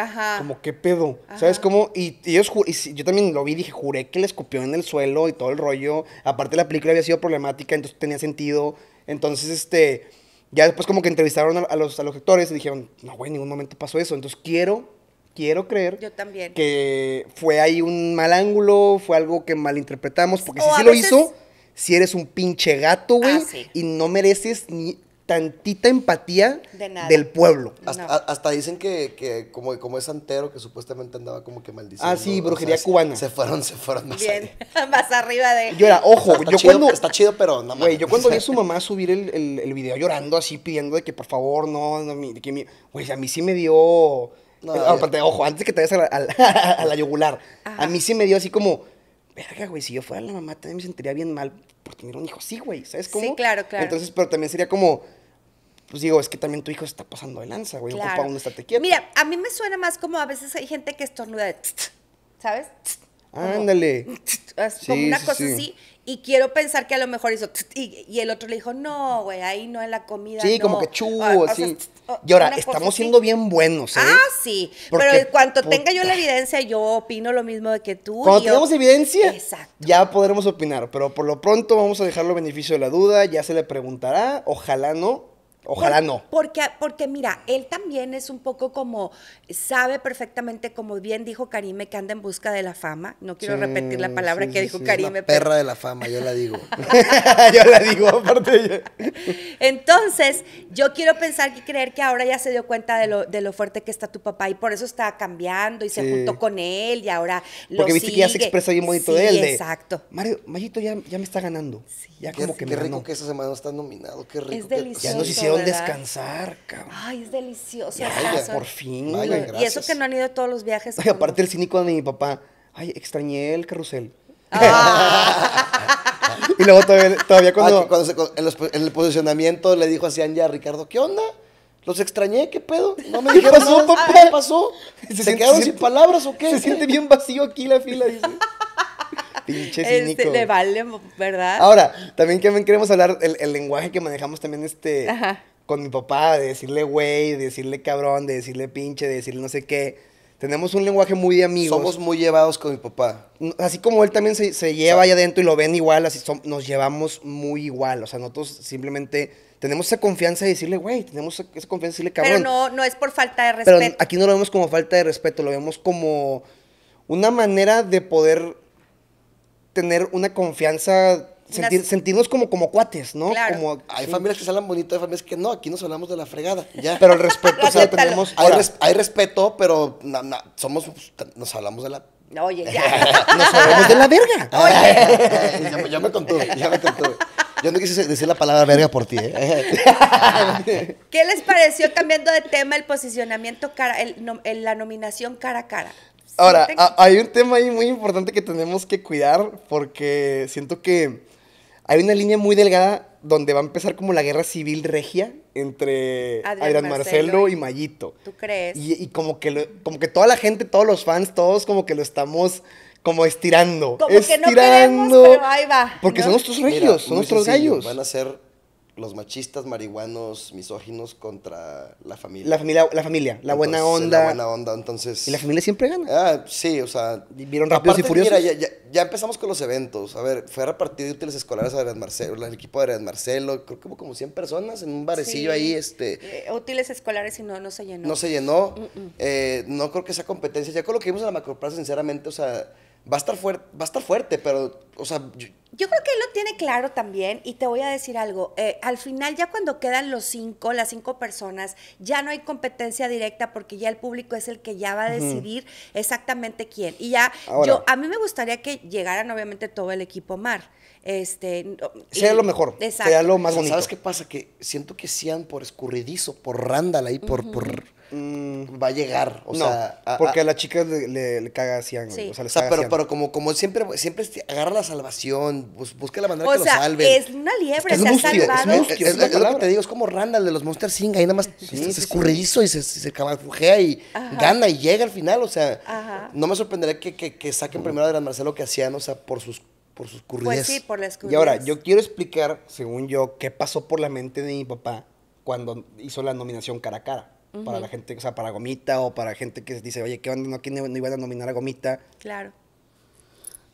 Ajá. Como, ¿qué pedo? ¿Sabes cómo? Y, ellos, yo también lo vi, dije, juré que le escupió en el suelo y todo el rollo. Aparte, la película había sido problemática, entonces tenía sentido. Entonces, este, ya después como que entrevistaron a, los, a los actores y dijeron, no, güey, en ningún momento pasó eso. Entonces, quiero, quiero creer. Yo también. Que fue ahí un mal ángulo, fue algo que malinterpretamos, porque si sí lo hizo si eres un pinche gato, güey, ah, y no mereces ni tantita empatía del pueblo. Hasta, dicen que, como, como es santero, que supuestamente andaba como que maldiciendo. Ah, sí, brujería cubana. Se fueron, se fueron más Bien, más arriba de... Yo era, ojo, yo chido, cuando... Está chido, pero nada más. Güey, yo cuando vi a su mamá subir el, video llorando así, pidiendo de que por favor, no, no que mi... Güey, a mí sí me dio... No, eh, ojo, antes que te vayas a la, a la, yugular, a mí sí me dio así como verga, güey, si yo fuera la mamá también me sentiría bien mal por tener un hijo Sí, güey, ¿sabes cómo? Sí, claro, claro. Entonces, pero también sería como, pues digo, es que también tu hijo está pasando de lanza, güey, claro. ocupa está te quieto. Mira, a mí me suena más como a veces hay gente que estornuda de, ¿sabes? Ándale. como una cosa así. Y quiero pensar que a lo mejor hizo. Y, el otro le dijo, no, güey, ahí no es la comida. Sí, como que chu. así. y ahora, estamos siendo bien buenos, ¿eh? Ah, sí. Pero cuanto tenga yo la evidencia, yo opino lo mismo de que tú. Cuando tengamos evidencia, ya podremos opinar. Pero por lo pronto vamos a dejarlo beneficio de la duda. Ya se le preguntará. Ojalá no. Ojalá no. Porque, porque mira, él también es un poco como, sabe perfectamente, como bien dijo Karime, que anda en busca de la fama. No quiero repetir la palabra que dijo Karime. perra de la fama, yo la digo. yo la digo, aparte. Entonces, yo quiero pensar y creer que ahora ya se dio cuenta de lo, fuerte que está tu papá y por eso está cambiando y se juntó con él y ahora lo Porque viste que ya se expresa bien bonito de él. De, exacto. Mario, Mayito ya, me está ganando. Ya como que me rico que esa semana está nominado, qué rico. Es delicioso. Ya nos hicieron descansar, cabrón. Ay, es delicioso. por fin. Y eso que no han ido todos los viajes. Ay, aparte el cínico de mi papá. Ay, extrañé el carrusel. Ah. y luego todavía, ah, cuando... en, el posicionamiento le dijo así a Anja, Ricardo, ¿qué onda? Los extrañé, ¿qué pedo? No me ¿Qué pasó, papá? ¿Qué pasó? ¿Se, quedaron sin palabras o qué? Se siente bien vacío aquí la fila, Pinche este, cínico. Este, le vale, ¿verdad? Ahora, también queremos hablar, el, el lenguaje que manejamos también este... Ajá con mi papá, de decirle güey, de decirle cabrón, de decirle pinche, de decirle no sé qué. Tenemos un lenguaje muy de amigos. Somos muy llevados con mi papá. Así como él también se, lleva ahí adentro y lo ven igual, así son, nos llevamos muy igual. O sea, nosotros simplemente tenemos esa confianza de decirle, güey, tenemos esa confianza de decirle cabrón. Pero no, no es por falta de respeto. aquí no lo vemos como falta de respeto, lo vemos como una manera de poder tener una confianza Sentimos Sentirnos como, como cuates, ¿no? Claro. Como, hay familias que se hablan bonito, hay familias que no, aquí nos hablamos de la fregada, ya. Pero el respeto, o sea, tenemos, hay, hay, respeto, pero somos, nos hablamos de la... Oye, ya. nos hablamos de la verga. Oye. Pues ya, me contuve, ya me contuve. Yo no quise decir la palabra verga por ti, ¿eh? ¿Qué les pareció, cambiando de tema, el posicionamiento, cara, la nominación cara a cara? Ahora, hay un tema ahí muy importante que tenemos que cuidar porque siento que hay una línea muy delgada donde va a empezar como la guerra civil regia entre Adrián, Marcelo, y Mayito. ¿Tú crees? Y, como, que como que toda la gente, todos los fans, todos como que lo estamos como estirando. Como que no queremos, pero ahí va. Porque son nuestros regios, son nuestros gallos. Van a ser los machistas, marihuanos, misóginos contra la familia. La familia, la familia, la buena onda. La buena onda, entonces. Y la familia siempre gana. Ah, sí, o sea. Vieron rápidos y furiosos. Mira, ya, ya, empezamos con los eventos. A ver, fue repartido de útiles escolares a Adrián Marcelo, el equipo de Adrián Marcelo, creo que hubo como 100 personas en un barecillo ahí, este. Eh, útiles escolares y no, no se llenó. No se llenó. Mm, mm. Eh, no creo que esa competencia. Ya con lo que vimos en la macroplaza, sinceramente, o sea va a estar fuerte, va a estar fuerte, pero, o sea... Yo... creo que él lo tiene claro también y te voy a decir algo. Eh, al final ya cuando quedan los cinco, las cinco personas, ya no hay competencia directa porque ya el público es el que ya va a decidir exactamente quién. Y ya, ah, yo, a mí me gustaría que llegaran obviamente todo el equipo Mar. Este, sea lo mejor, exacto. sea lo más bonito. ¿Sabes qué pasa? Que siento que sean por escurridizo, por Randall ahí por... por Mm. va a llegar. O sea, porque a, las chicas le, caga así, O sea, pero, pero, como, como siempre, siempre agarra la salvación, busca la manera que lo Es una liebre, se ha Es, te digo, es como Randall de los Monster Inc. Ahí nada más se, y se, se y gana y llega al final. O sea, no me sorprendería que, saquen primero de Gran Marcelo que hacían, o sea, por sus por sus Pues sí, por las Y ahora, yo quiero explicar, según yo, qué pasó por la mente de mi papá cuando hizo la nominación cara a cara para la gente, o sea, para Gomita o para gente que dice, oye, ¿qué onda? ¿No, quién, iban a nominar a Gomita? Claro.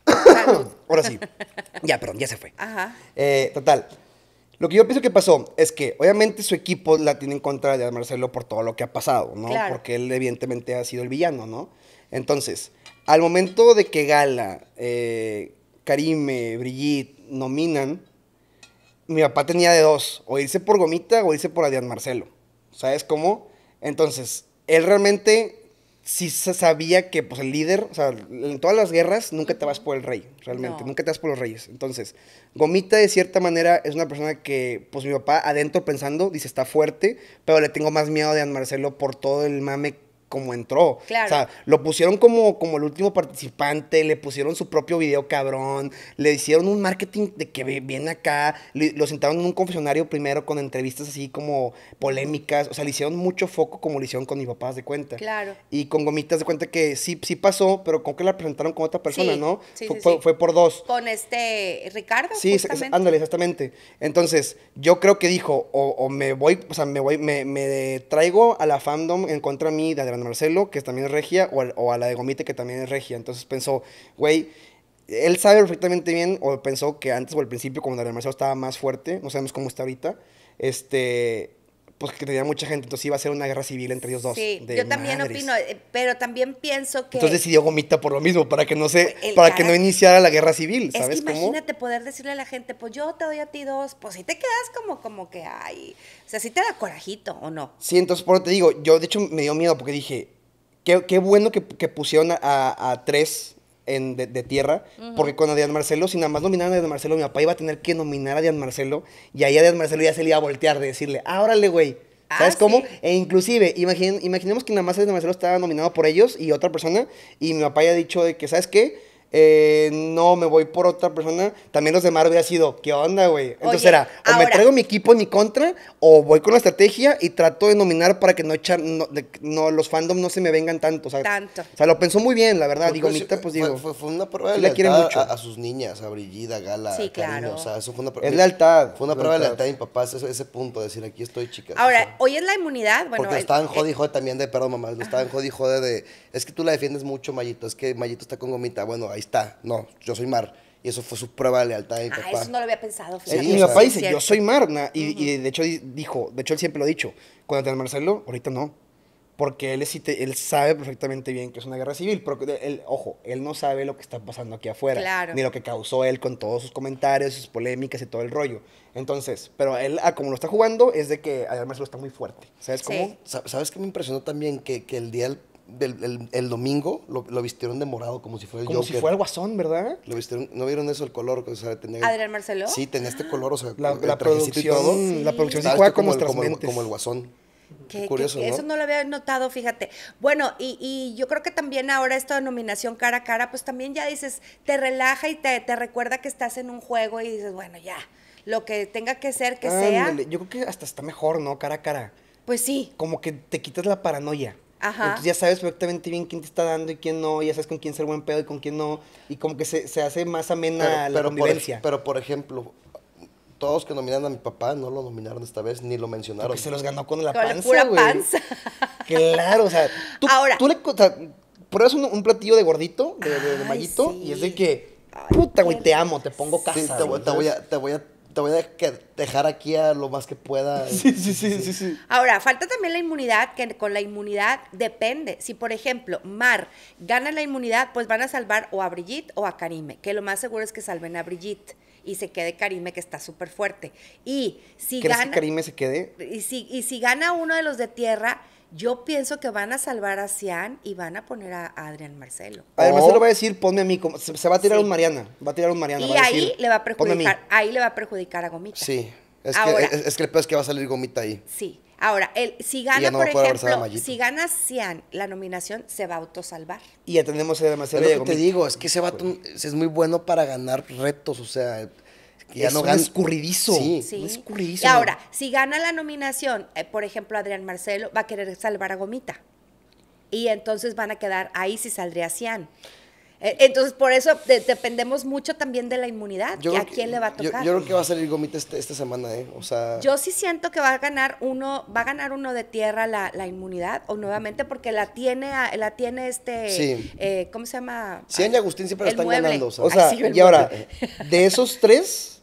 Ahora sí. Ya, perdón, ya se fue. Ajá. Eh, total. Lo que yo pienso que pasó es que, obviamente, su equipo la tiene en contra de Marcelo por todo lo que ha pasado, ¿no? Porque él, evidentemente, ha sido el villano, ¿no? Entonces, al momento de que Gala, eh, Karime, Brigitte nominan, mi papá tenía de dos: o irse por Gomita o irse por Adrián Marcelo. ¿Sabes cómo? Entonces, él realmente sí se sabía que pues, el líder, o sea, en todas las guerras nunca te vas por el rey, realmente, nunca te vas por los reyes. Entonces, Gomita de cierta manera es una persona que, pues mi papá adentro pensando, dice, está fuerte, pero le tengo más miedo de Marcelo por todo el mame como entró. O sea, lo pusieron como, como el último participante, le pusieron su propio video cabrón, le hicieron un marketing de que viene acá, lo sentaron en un confesionario primero con entrevistas así como polémicas, o sea, le hicieron mucho foco como le hicieron con mis papás de cuenta. Claro. Y con gomitas de cuenta que sí, sí pasó, pero con que la presentaron con otra persona, ¿no? Sí, fue, por dos. Con este Ricardo. Sí, Andale, ándale, exactamente. Entonces, yo creo que dijo, o, me voy, o sea, me voy, me, me traigo a la fandom en contra mí de adelante Marcelo, que también es regia, o, a la de Gomite, que también es regia. Entonces pensó, güey, él sabe perfectamente bien, o pensó que antes o al principio, cuando de Marcelo estaba más fuerte, no sabemos cómo está ahorita, este, pues que tenía mucha gente, entonces iba a ser una guerra civil entre ellos dos. Sí, de yo también opino, eh, pero también pienso que... Entonces decidió Gomita por lo mismo, para que no se, para que no iniciara la guerra civil, ¿sabes? Es imagínate poder decirle a la gente, pues yo te doy a ti dos, pues si te quedas como, como que, ay, o sea, si te da corajito o no. Sí, entonces por eso te digo, yo de hecho me dio miedo porque dije, qué, bueno que, pusieron a, a tres de, tierra, porque con Adrián Marcelo, si nada más nominaban a Adrián Marcelo, mi papá iba a tener que nominar a Adrián Marcelo, y ahí Adrián Marcelo ya se le iba a voltear de decirle, ah, órale, güey, ¿Sabes cómo? E inclusive, imaginemos que nada más Adrián Marcelo estaba nominado por ellos y otra persona, y mi papá ya ha dicho de que, ¿sabes qué? eh, no, me voy por otra persona, también los demás hubiera sido, ¿qué onda, güey? Entonces era, o me traigo mi equipo en mi contra, o voy con la estrategia y trato de nominar para que no echan no, los fandom no se me vengan tanto. O sea, Tanto. O sea, lo pensó muy bien, la verdad. Digo, Pues, pues digo, Fue, una prueba de lealtad a, sus niñas, a Brillida, Gala, Sí, claro. O sea, eso fue una prueba. es lealtad. Fue una prueba de lealtad de mi papá, ese, punto, decir, aquí estoy, chicas. ahora, hoy es la inmunidad, bueno. Porque estaban jodi y jode también de, perdón mamá, estaban jodi y jode de, es que tú la defiendes mucho, Mayito, es que Mayito está con gomita. Bueno, ahí está, no, yo soy Mar. Y eso fue su prueba de lealtad ah, eso no lo había pensado. Y mi papá dice, yo soy Mar. Y, de hecho dijo, de hecho él siempre lo ha dicho, cuando te Marcelo, ahorita no. Porque él, él sabe perfectamente bien que es una guerra civil. Pero él, ojo, él no sabe lo que está pasando aquí afuera. Ni lo que causó él con todos sus comentarios, sus polémicas y todo el rollo. Entonces, pero él, como lo está jugando, es de que además lo está muy fuerte. ¿Sabes cómo? ¿Sabes qué me impresionó también? Que, que el día el, domingo lo, vistieron de morado como si fuera el como si fuera el guasón, ¿verdad? Lo vistieron, no vieron eso el color, Adrián Marcelo. Sí, tenía este color, o sea, la, la producción sí este como, el, guasón. curioso, Eso no lo había notado, fíjate. Bueno, y, yo creo que también ahora esta denominación cara a cara, pues también ya dices, te relaja y te, recuerda que estás en un juego y dices, bueno, ya, lo que tenga que ser, que sea. Yo creo que hasta está mejor, ¿no? Cara a cara. Pues sí. Como que te quitas la paranoia. Entonces ya sabes perfectamente bien quién te está dando y quién no, ya sabes con quién ser buen pedo y con quién no, y como que se, hace más amena la convivencia. Por, pero por ejemplo, todos que nominaron a mi papá no lo nominaron esta vez ni lo mencionaron. Porque se los ganó con la panza, güey. claro, o sea, tú, tú le pruebas un, platillo de gordito, de, de, y es de que, puta, güey, te amo, te pongo casa. te voy a te voy a dejar aquí a lo más que pueda. Sí, sí, sí, sí, sí. Ahora, falta también la inmunidad, que con la inmunidad depende. Si, por ejemplo, Mar gana la inmunidad, pues van a salvar o a Brigitte o a Karime, que lo más seguro es que salven a Brigitte y se quede Karime, que está súper fuerte. Y si gana. Que Karime se quede? Y si, y si gana uno de los de tierra yo pienso que van a salvar a Cian y van a poner a Adrián Marcelo. Adrián Marcelo va a decir, ponme a mí, se, va a tirar un Mariana, va a tirar un Mariana. Y ahí, le va a perjudicar, a ahí le va a perjudicar a Gomita. Sí, es, que, que el peor que va a salir Gomita ahí. Sí. Ahora, el, si gana, por ejemplo, si gana Cian la nominación, se va a autosalvar. Y ya tenemos demasiado. Lo que te digo, es que ese pues. es muy bueno para ganar retos, o sea, ya no gana. escurridizo. Sí, sí. escurridizo. Y ahora, si gana la nominación, eh, por ejemplo, Adrián Marcelo va a querer salvar a Gomita. Y entonces van a quedar, ahí si saldría Cian. Eh, entonces, por eso dependemos mucho también de la inmunidad, y a quién le va a tocar. Yo, creo que va a salir Gomita este, esta semana, ¿eh? Yo sí siento que va a ganar uno, va a ganar uno de tierra la, inmunidad, o nuevamente, porque la tiene, la tiene este, eh, ¿cómo se llama? Cian y Agustín siempre la están ganando. y ahora, de esos tres...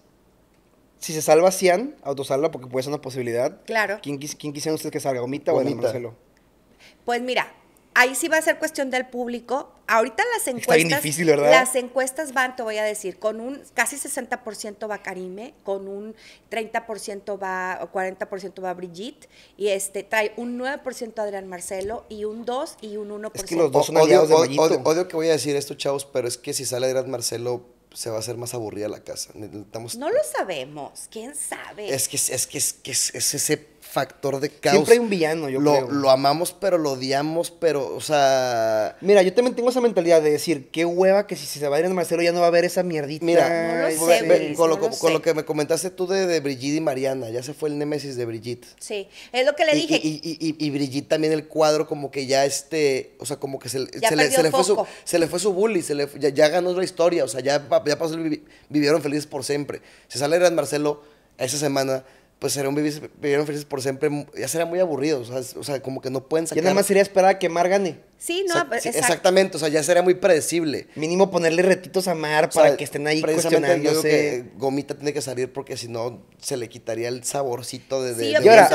Si se salva Cian, autosalva porque puede ser una posibilidad. Claro. ¿Quién, quién usted que salga? ¿Gomita o Adrián Marcelo? Pues mira, ahí sí va a ser cuestión del público. Ahorita las encuestas. Está bien difícil, ¿verdad? Las encuestas van, te voy a decir, con un casi 60% va Karime, con un 30% va, o 40% va Brigitte, y este trae un 9% Adrián Marcelo, y un 2 y un 1%. Es que los dos son aliados de odio que voy a decir esto, chavos, pero es que si sale Adrián Marcelo se va a hacer más aburrida la casa. Necesitamos... No lo sabemos, quién sabe. Es que es, que, es, que es ese factor de caos. Siempre hay un villano, yo lo, creo. Lo amamos, pero lo odiamos, pero, o sea... Mira, yo también tengo esa mentalidad de decir, qué hueva que si se va a ir Marcelo ya no va a haber esa mierdita. Mira, con, lo, que me comentaste tú de, Brigitte y Mariana, ya se fue el némesis de Brigitte. Sí, es lo que le dije. Y, Brigitte también el cuadro como que ya este, o sea, como que se, se, le, fue su, le fue su bully, se le, ya, ganó la historia, o sea, ya, ya pasó, vivieron felices por siempre. Se sale Gran Marcelo esa semana pues serán un vivir, vivieron felices por siempre, ya sería muy aburrido, o sea, como que no pueden sacar. Ya nada más sería esperar a que Mar gane. Sí, no, pues, exactamente, o sea, ya sería muy predecible. Mínimo ponerle retitos a Mar para que estén ahí precisamente yo que Gomita tiene que salir porque si no se le quitaría el saborcito de, de, ahora,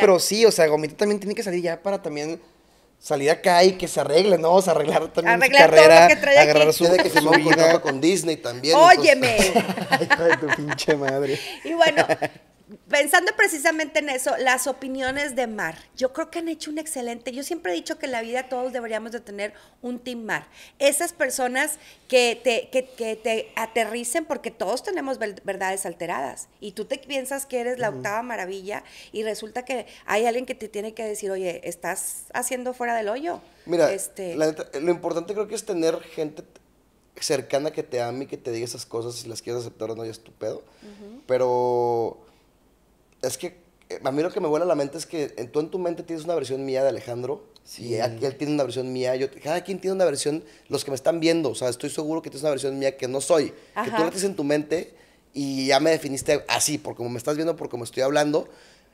pero sí, o sea, Gomita también tiene que salir ya para también salir acá y que se arregle, ¿no? O sea, arreglar también arreglar carrera, todo agarrar su vida que se con Disney también. Óyeme. Ay, tu pinche madre. Y bueno, pensando precisamente en eso, las opiniones de Mar. Yo creo que han hecho un excelente. Yo siempre he dicho que en la vida todos deberíamos de tener un team Mar. Esas personas que te, que, que te aterricen, porque todos tenemos verdades alteradas. Y tú te piensas que eres la octava maravilla y resulta que hay alguien que te tiene que decir, oye, estás haciendo fuera del hoyo. Mira, este... lo importante creo que es tener gente cercana que te ame y que te diga esas cosas si las quieres aceptar o no, ya es tu pedo. Pero es que eh, a mí lo que me vuela a la mente es que eh, tú en tu mente tienes una versión mía de Alejandro. Sí. Y aquí él tiene una versión mía. Yo, cada quien tiene una versión, los que me están viendo, o sea, estoy seguro que tienes una versión mía que no soy. Que tú la tienes en tu mente y ya me definiste así, por como me estás viendo, por como estoy hablando.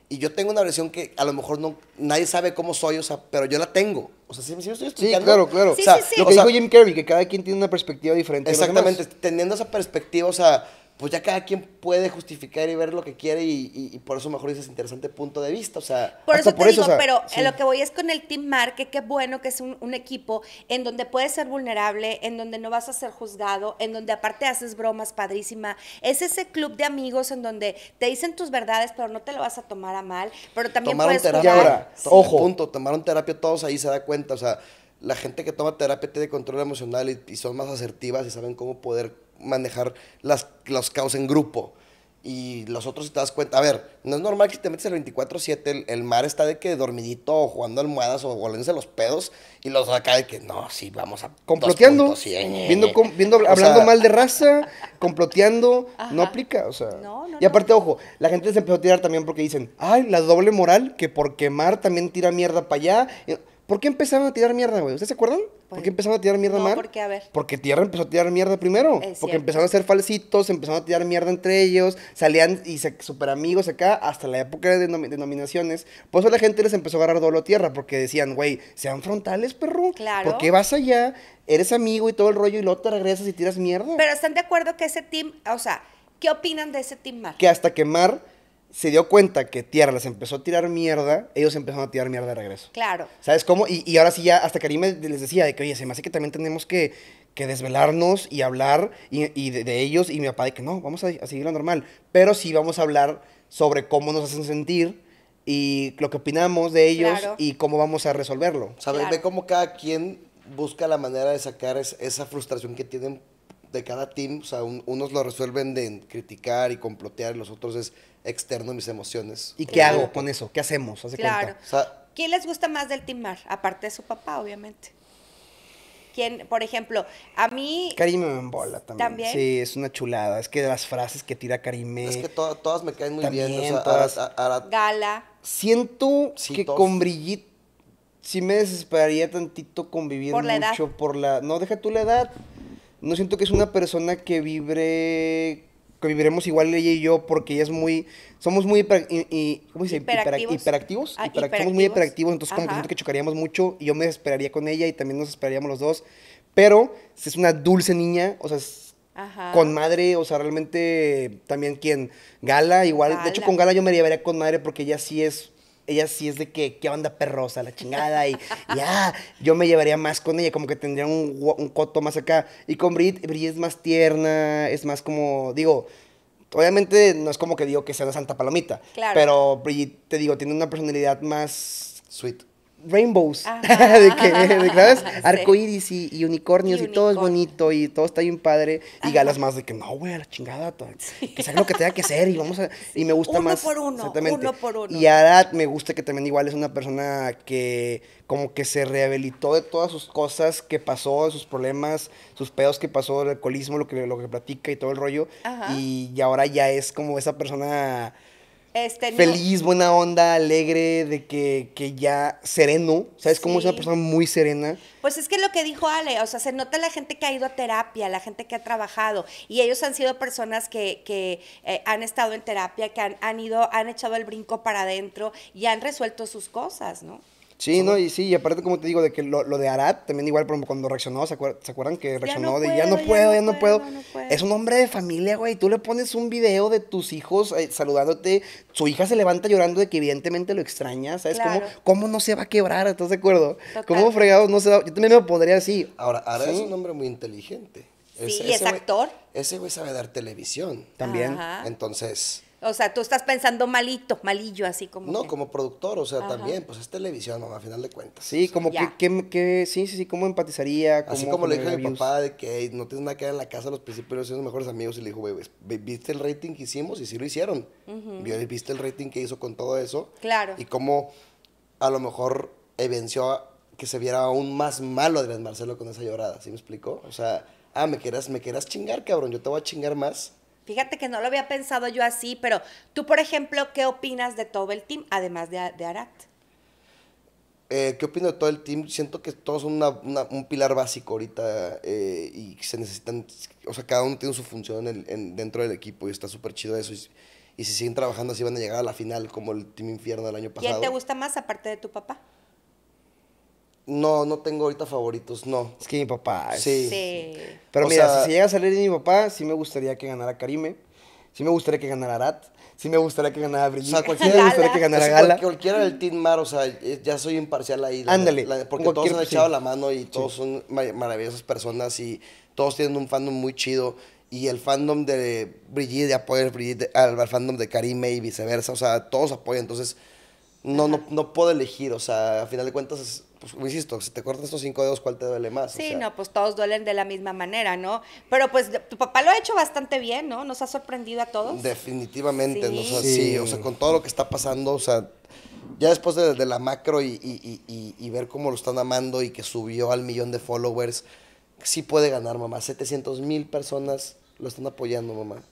Y yo tengo una versión que a lo mejor no, nadie sabe cómo soy, o sea, pero yo la tengo. O sea, sí, sí yo estoy explicando. Sí, claro, claro. o sea, lo que dijo Jim Carrey, que cada quien tiene una perspectiva diferente. Exactamente, teniendo esa perspectiva, o sea, pues ya cada quien puede justificar y ver lo que quiere y, y, por eso mejor dices interesante punto de vista, o sea... Por eso te digo, pero lo que voy es con el Team Mar, que qué bueno que es un, equipo en donde puedes ser vulnerable, en donde no vas a ser juzgado, en donde aparte haces bromas padrísima. Es ese club de amigos en donde te dicen tus verdades, pero no te lo vas a tomar a mal, pero también puedes terapia ahora, ojo, tomaron terapia todos ahí, se da cuenta, o sea, la gente que toma terapia de control emocional y, son más asertivas y saben cómo poder manejar las, los caos en grupo. Y los otros si te das cuenta, a ver, no es normal que si te metes el 24-7, el, mar está de que dormidito o jugando almohadas o volándose los pedos y los acá de que no, sí, vamos a... Comploteando, hablando mal de raza, comploteando, no aplica, o sea... y aparte, ojo, la gente se empezó a tirar también porque dicen, ay, la doble moral, que porque Mar también tira mierda para allá. Eh, ¿Por qué empezaron a tirar mierda, güey? ¿Ustedes se acuerdan? ¿Por qué pues, empezaron a tirar mierda no, ¿por Porque, a ver. Porque Tierra empezó a tirar mierda primero. porque empezaron a ser falsitos, empezaron a tirar mierda entre ellos, salían y se super amigos acá, hasta la época de denominaciones. Por eso la gente les empezó a agarrar doble Tierra, porque decían, güey, sean frontales, perro. Claro. ¿Por qué vas allá? Eres amigo y todo el rollo, y luego te regresas y tiras mierda. Pero están de acuerdo que ese team, o sea, ¿qué opinan de ese team Mar? Que hasta que Mar se dio cuenta que Tierra les empezó a tirar mierda, ellos empezaron a tirar mierda de regreso. Claro. ¿Sabes cómo? Y, ahora sí ya, hasta Karim les decía de que, oye, se me hace que también tenemos que, desvelarnos y hablar y, de, ellos. Y mi papá de que no, vamos a, seguir lo normal. Pero sí vamos a hablar sobre cómo nos hacen sentir y lo que opinamos de ellos y cómo vamos a resolverlo. ¿Sabes? Ve cómo cada quien busca la manera de sacar esa frustración que tienen de cada team, o sea, unos lo resuelven de criticar y complotear, y los otros es externo mis emociones. ¿Y qué hago con eso? ¿Qué hacemos? claro. ¿Quién les gusta más del Team Mar? Aparte de su papá, obviamente. ¿Quién, por ejemplo, a mí... Karime me embola también. Sí, es una chulada. Es que las frases que tira Karime... Es que todas me caen muy bien. O todas... Gala. Siento que con brillit, si me desesperaría tantito convivir por mucho por la... No, deja tú la edad no siento que es una persona que vibre que viviremos igual ella y yo porque ella es muy somos muy hiperactivos hiperactivos, muy hiperactivos entonces como que siento que chocaríamos mucho y yo me desesperaría con ella y también nos esperaríamos los dos pero es una dulce niña o sea con madre o sea realmente también quien Gala igual de hecho con Gala yo me llevaría con madre porque ella sí es ella sí es de que, ¿qué onda perrosa? La chingada. Y ya, ah, yo me llevaría más con ella, como que tendría un, coto más acá. Y con Brit, Brit es más tierna, es más como, digo, obviamente no es como que digo que sea la santa palomita. Pero Brit, te digo, tiene una personalidad más sweet rainbows, de que, ¿sabes? Arcoiris y, unicornios y, todo es bonito y todo está bien padre. Y galas más de que no, güey, la chingada, que sea lo que tenga que ser y vamos a... Y me gusta uno más... Por uno, uno por uno. Y Arad me gusta que también igual es una persona que como que se rehabilitó de todas sus cosas que pasó, de sus problemas, sus pedos que pasó, el alcoholismo, lo que, lo que platica y todo el rollo. Y, y ahora ya es como esa persona... Este, feliz, buena onda, alegre, de que, que ya sereno. ¿Sabes cómo es una persona muy serena? Pues es que lo que dijo Ale, o sea, se nota la gente que ha ido a terapia, la gente que ha trabajado. Y ellos han sido personas que, que eh, han estado en terapia, que han ido, han echado el brinco para adentro y han resuelto sus cosas, ¿no? Sí, ¿no? Y sí, y aparte, como te digo, de que lo, lo de Arad, también igual cuando reaccionó, ¿se, acuerdan que reaccionó no de ya no puedo, ya no puedo, Es un hombre de familia, güey. Tú le pones un video de tus hijos eh, saludándote, su hija se levanta llorando de que evidentemente lo extraña, ¿sabes? ¿Cómo, no se va a quebrar? ¿Estás de acuerdo? ¿Cómo fregado no se va? Yo también me pondría así. Ahora, Arad es un hombre muy inteligente. Sí, y es actor. ese güey sabe dar televisión. También. Entonces o sea, tú estás pensando malito, malillo, así como. No, como productor, o sea, también, pues es televisión, ¿no? a final de cuentas. Sí, como que, que, sí, sí, sí, cómo empatizaría. así como le dije a mi papá de que no tienes nada que ver en la casa, los principios son los mejores amigos, y le dijo, ¿viste el rating que hicimos? Y sí lo hicieron. ¿Viste el rating que hizo con todo eso? Claro. Y cómo a lo mejor evidenció eh, que se viera aún más malo Adrián Marcelo con esa llorada, ¿sí me explicó? O sea, ah, me quieras, me quieras chingar, cabrón, yo te voy a chingar más Fíjate que no lo había pensado yo así, pero tú, por ejemplo, ¿qué opinas de todo el team, además de, Arat? Eh, ¿Qué opino de todo el team? Siento que todos son un pilar básico ahorita eh, y se necesitan, o sea, cada uno tiene su función dentro del equipo y está súper chido eso. Y, y, si siguen trabajando así van a llegar a la final como el Team Infierno del año pasado. ¿Quién te gusta más aparte de tu papá? No, no tengo ahorita favoritos, no. Es que mi papá. Sí. Pero mira, si llega a salir mi papá, sí me gustaría que ganara Karime. Sí me gustaría que ganara Rat, Sí me gustaría que ganara Brigitte. O sea, cualquiera me gustaría que ganara Gala. Cualquiera del Team Mar, o sea, ya soy imparcial ahí. Ándale. porque todos han echado la mano y todos son maravillosas personas y todos tienen un fandom muy chido. Y el fandom de Brigitte de apoya al, fandom de Karime y viceversa. O sea, todos apoyan. Entonces, no, no, no puedo elegir. O sea, a final de cuentas es pues insisto, si te cortan estos cinco dedos, ¿cuál te duele más? Sí, no, pues todos duelen de la misma manera, ¿no? Pero pues tu papá lo ha hecho bastante bien, ¿no? Nos ha sorprendido a todos. Definitivamente, sí. ¿no? O sea, sí. o sea, con todo lo que está pasando, o sea, ya después de, la macro y, y, y, y, ver cómo lo están amando y que subió al millón de followers, sí puede ganar, mamá. 700 mil personas lo están apoyando, mamá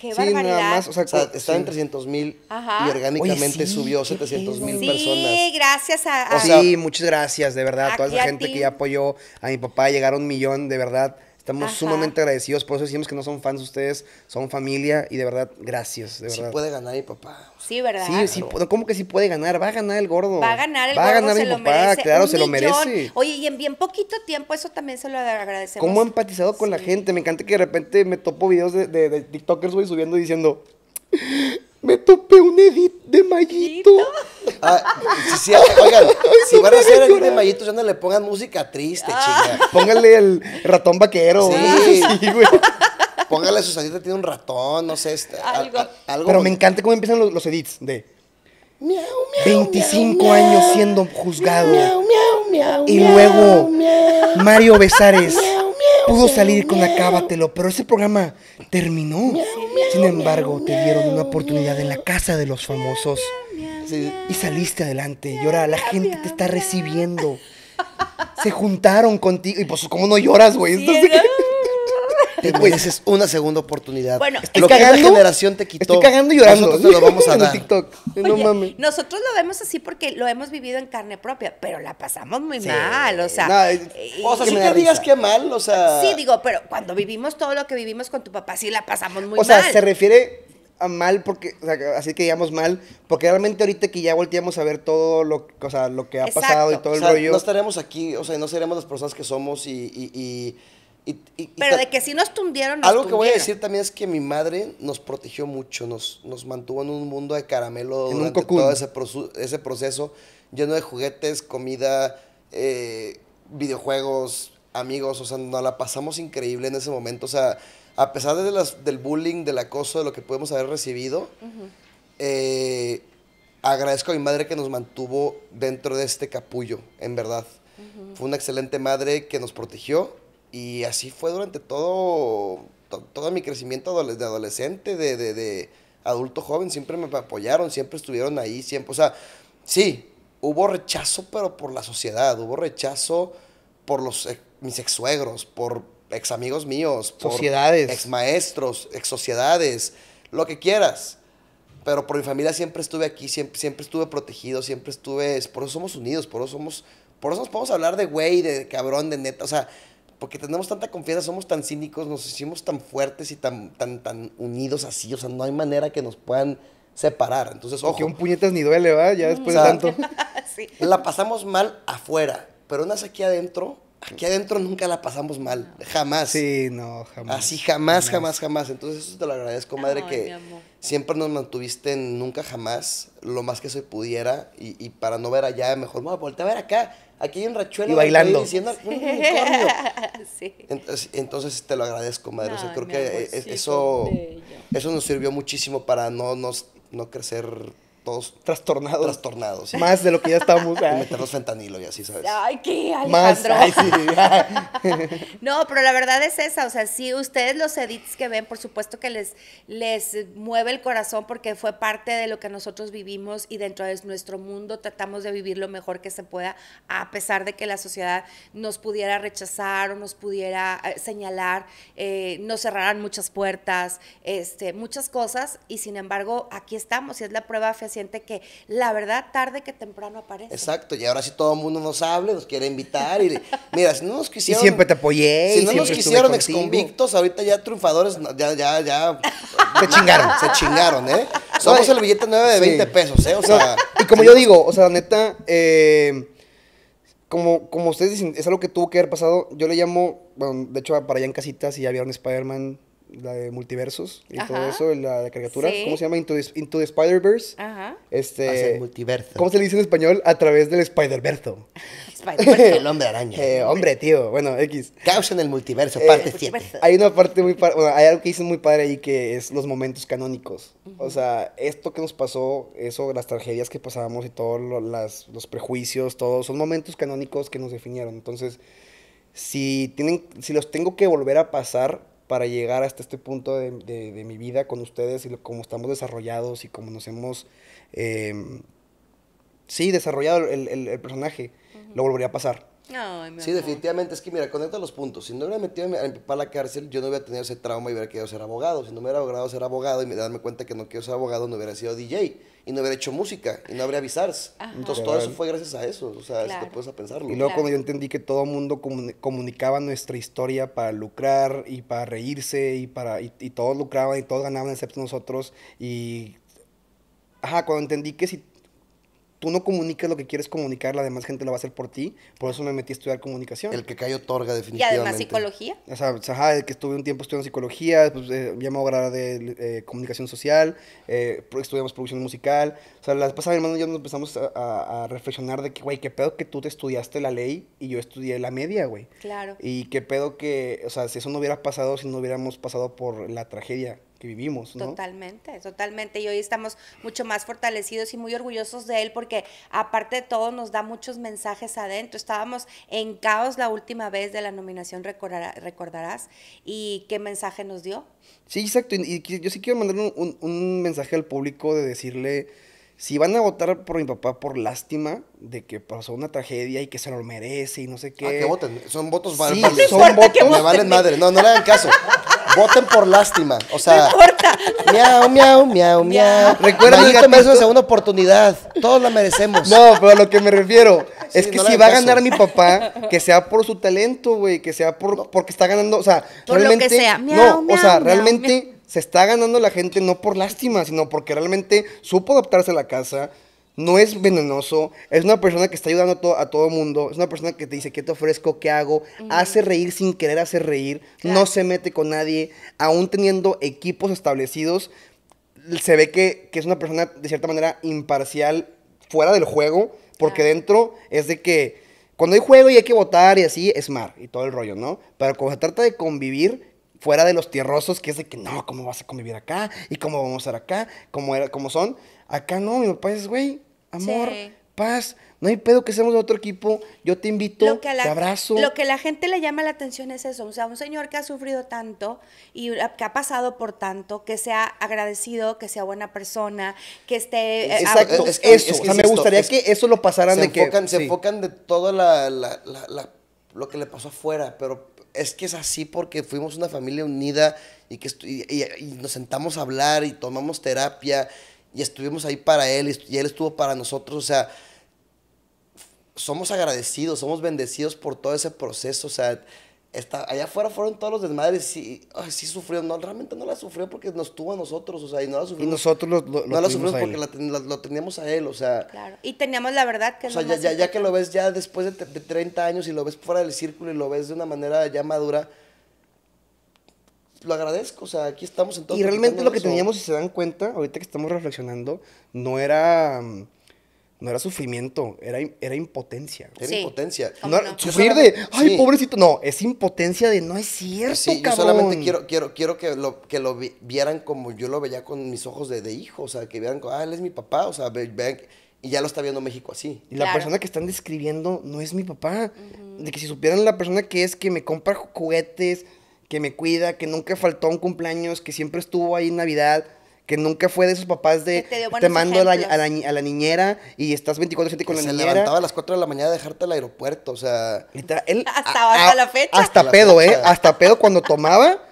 sí, nada más, o sea, o en 300 mil y orgánicamente subió 700 mil personas. Sí, gracias a, sí, muchas gracias, de verdad, a toda esa gente que ya apoyó a mi papá, llegaron a un millón, de verdad. Estamos sumamente agradecidos, por eso decimos que no son fans ustedes, son familia y de verdad, gracias. De verdad. Sí puede ganar mi papá. Sí, ¿verdad? Sí, sí, ¿cómo que sí puede ganar? Va a ganar el gordo. Va a ganar el Va a ganar mi papá, claro, se lo merece. Oye, y en bien poquito tiempo eso también se lo agradecemos. ¿Cómo ha empatizado con la gente? Me encanta que de repente me topo videos de, de, TikTokers, subiendo y diciendo, me topé un edit de Mayito. Ah, oigan, si van a hacer edit de Mayito, ya no le pongan música triste, chinga Póngale el ratón vaquero. Sí, sí güey. Póngale su salita, tiene un ratón, no sé. Este, algo. Pero me encanta cómo empiezan los, edits de... Miau, miau, 25 años siendo juzgado. y luego Mario Besares pudo salir con Acábatelo, pero ese programa terminó. Sin embargo, te dieron una oportunidad en la casa de los famosos. Y saliste adelante. Y ahora la gente te está recibiendo. Se juntaron contigo. Y pues, ¿cómo no lloras, güey? Entonces, esa es una segunda oportunidad. Bueno, estoy cagando, generación te quitó. Estoy cagando y llorando. Nosotros te lo vamos a dar. No mames. Nosotros lo vemos así porque lo hemos vivido en carne propia, pero la pasamos muy mal, o sea. No, eh, o sea, si te digas que mal, o sea. Sí, digo, pero cuando vivimos todo lo que vivimos con tu papá, sí la pasamos muy mal. O sea, se refiere a mal porque, o sea, así que digamos mal, porque realmente ahorita que ya volteamos a ver todo lo, o sea, lo que ha pasado y todo o sea, el rollo. No estaremos aquí, o sea, no seremos las personas que somos y pero de que sí nos tundieron. algo que voy a decir también es que mi madre nos protegió mucho, nos, nos mantuvo en un mundo de caramelo durante todo ese, proceso, lleno de juguetes, comida, eh, videojuegos, amigos, o sea, nos la pasamos increíble en ese momento, o sea, a pesar de las, del bullying, del acoso, de lo que pudimos haber recibido, eh, agradezco a mi madre que nos mantuvo dentro de este capullo, en verdad. Fue una excelente madre que nos protegió y así fue durante todo, todo mi crecimiento de adolescente, de, adulto joven. Siempre me apoyaron, siempre estuvieron ahí, siempre. O sea, sí, hubo rechazo, pero por la sociedad. Hubo rechazo por los, mis ex suegros, por ex amigos míos, por sociedades. ex maestros, ex sociedades, lo que quieras pero por mi familia siempre estuve aquí, siempre, siempre estuve protegido, siempre estuve, por eso somos unidos, por eso somos, por eso nos podemos hablar de güey, de cabrón, de neta, o sea, porque tenemos tanta confianza, somos tan cínicos, nos hicimos tan fuertes y tan, tan, tan unidos así, o sea, no hay manera que nos puedan separar. Entonces, ojo. Que un puñetas ni duele, va Ya después de tanto. La pasamos mal afuera, pero unas aquí adentro, aquí adentro nunca la pasamos mal, jamás. Sí, no, jamás. Así, jamás, jamás, jamás. Entonces, eso te lo agradezco, madre, que siempre nos mantuviste nunca jamás, lo más que se pudiera, y, y para no ver allá, mejor no voltea a ver acá aquí hay un rachuelo. Y bailando. Diciendo, un mm, unicornio. sí. entonces, entonces, te lo agradezco, madre. o sea, creo que eso, eso nos sirvió muchísimo para no, no, no crecer todos trastornados. Trastornados. Más de lo que ya estábamos meternos fentanilo y así, ¿sabes? Ay, qué, Alejandro. no, pero la verdad es esa. O sea, si ustedes los edits que ven, por supuesto que les, les mueve el corazón porque fue parte de lo que nosotros vivimos y dentro de nuestro mundo tratamos de vivir lo mejor que se pueda, a pesar de que la sociedad nos pudiera rechazar o nos pudiera eh, señalar, eh, nos cerraran muchas puertas, este, muchas cosas. Y sin embargo, aquí estamos y es la prueba fehaciente siente que la verdad tarde que temprano aparece. Exacto, y ahora sí todo el mundo nos habla, nos quiere invitar y mira, si no nos quisieron... Y siempre te apoyé. Si no nos quisieron exconvictos, ahorita ya triunfadores, ya, ya, ya... Se chingaron. Se chingaron, ¿eh? Somos el billete 9 de 20 pesos, ¿eh? O sea... y como yo digo, o sea, neta, eh, como, como ustedes dicen, es algo que tuvo que haber pasado, yo le llamo, bueno, de hecho, para allá en casitas, si ya vieron Spider-Man, la de multiversos y todo eso, la de caricatura. ¿cómo se llama? Into the, Spider-Verse. Ajá. Este, o ¿Cómo se le dice en español? A través del Spider-Verso. Spider-Verse. el hombre araña. Eh, hombre, tío. Bueno, X. Causa en el multiverso, eh, parte 7. Hay una parte muy hay algo que dicen muy padre ahí que es los momentos canónicos. O sea, esto que nos pasó, eso, las tragedias que pasábamos y todos los prejuicios, todos, son momentos canónicos que nos definieron. Entonces, si tienen, si los tengo que volver a pasar para llegar hasta este punto de, mi vida con ustedes y como estamos desarrollados y como nos hemos, em, sí, desarrollado el, personaje. Lo volvería a pasar. sí, definitivamente. Es que, mira, conecta los puntos. Si no hubiera metido a mi papá la cárcel, yo no hubiera tenido ese trauma y hubiera querido ser abogado. Si no me hubiera logrado ser abogado y me darme cuenta que no quiero ser abogado, no hubiera sido DJ y no hubiera hecho música y no habría avisar, Entonces todo eso fue gracias a eso, o sea, te puedes a pensarlo. Y luego cuando yo entendí que todo mundo comunicaba nuestra historia para lucrar y para reírse y para y todos lucraban y todos ganaban excepto nosotros y ajá, cuando entendí que si uno comunica lo que quieres comunicar, la demás gente lo va a hacer por ti. Por eso me metí a estudiar comunicación. El que cae otorga, definitivamente. Y además psicología. O sea, pues, ajá, el que estuve un tiempo estudiando psicología, después pues, eh, ya me voy de eh, comunicación social, eh, estudiamos producción musical. O sea, las pasadas hermano, ya nos empezamos a reflexionar de que, güey, qué pedo que tú te estudiaste la ley y yo estudié la media, güey. Claro. Y qué pedo que, o sea, si eso no hubiera pasado, si no hubiéramos pasado por la tragedia vivimos, ¿no? Totalmente, totalmente. Y hoy estamos mucho más fortalecidos y muy orgullosos de él porque aparte de todo nos da muchos mensajes adentro. Estábamos en caos la última vez de la nominación, recordarás, y qué mensaje nos dio. Sí, exacto. Y, yo sí quiero mandar un, un, mensaje al público de decirle si van a votar por mi papá por lástima de que pasó una tragedia y que se lo merece y no sé qué. Ah, que voten. Son votos válidos. Sí, son votos. Me valen madre. No, no le hagan caso. Voten por lástima. O sea. No Miau, miau, miau, miau. Recuerda que una segunda oportunidad. Todos la merecemos. No, pero a lo que me refiero es que si va a ganar mi papá, que sea por su talento, güey. Que sea por, porque está ganando. O sea, por realmente. Lo que sea. no, o sea, realmente se está ganando la gente no por lástima, sino porque realmente supo adaptarse a la casa, no es venenoso, es una persona que está ayudando a, todo mundo, es una persona que te dice qué te ofrezco, qué hago, hace reír sin querer hacer reír, no se mete con nadie, aún teniendo equipos establecidos, se ve que, es una persona de cierta manera imparcial fuera del juego, porque dentro es de que cuando hay juego y hay que votar y así, es mar y todo el rollo, ¿no? Pero cuando se trata de convivir, fuera de los tierrosos, que es de que no, ¿cómo vas a convivir acá? ¿Y cómo vamos a estar acá? ¿Cómo, era, cómo son? Acá no, mi papá es, güey, amor, paz, no hay pedo que seamos de otro equipo, yo te invito, lo que la, te abrazo. Lo que la gente le llama la atención es eso, o sea, un señor que ha sufrido tanto y que ha pasado por tanto, que sea agradecido, que sea buena persona, que esté... Exacto, es, eso, me gustaría que eso lo pasaran de que... Se enfocan de todo lo que le pasó afuera, pero es que es así porque fuimos una familia unida y que y nos sentamos a hablar y tomamos terapia y estuvimos ahí para Él y Él estuvo para nosotros. O sea, somos agradecidos, somos bendecidos por todo ese proceso. O sea, está, allá afuera fueron todos los desmadres y sí sufrió. No, realmente no la sufrió porque nos tuvo a nosotros. O sea, y nosotros lo, no la sufrimos porque la, lo teníamos a Él. O sea, claro. Y teníamos la verdad que O sea, ya, ya, que lo ves ya después de, de 30 años y lo ves fuera del círculo y lo ves de una manera ya madura lo agradezco, o sea, aquí estamos en todo. Y realmente lo que teníamos, si se dan cuenta, ahorita que estamos reflexionando, no era mm, no era sufrimiento, era, era impotencia. Era impotencia. No, Sufrir de, ay, pobrecito. No, es impotencia de, no es cierto, sí, solamente quiero, quiero, quiero que, lo, que lo vieran como yo lo veía con mis ojos de, hijo. O sea, que vieran, como, ah, él es mi papá. O sea, Y ya lo está viendo México así. Y la persona que están describiendo no es mi papá. De que si supieran la persona que es que me compra juguetes, que me cuida, que nunca faltó un cumpleaños, que siempre estuvo ahí en Navidad, que nunca fue de esos papás de te, mando a la, niñera y estás 24-7 con la niñera. Se levantaba a las 4 de la mañana a dejarte al aeropuerto, o sea. hasta, la fecha. Hasta pedo, ¿eh? Hasta pedo cuando tomaba.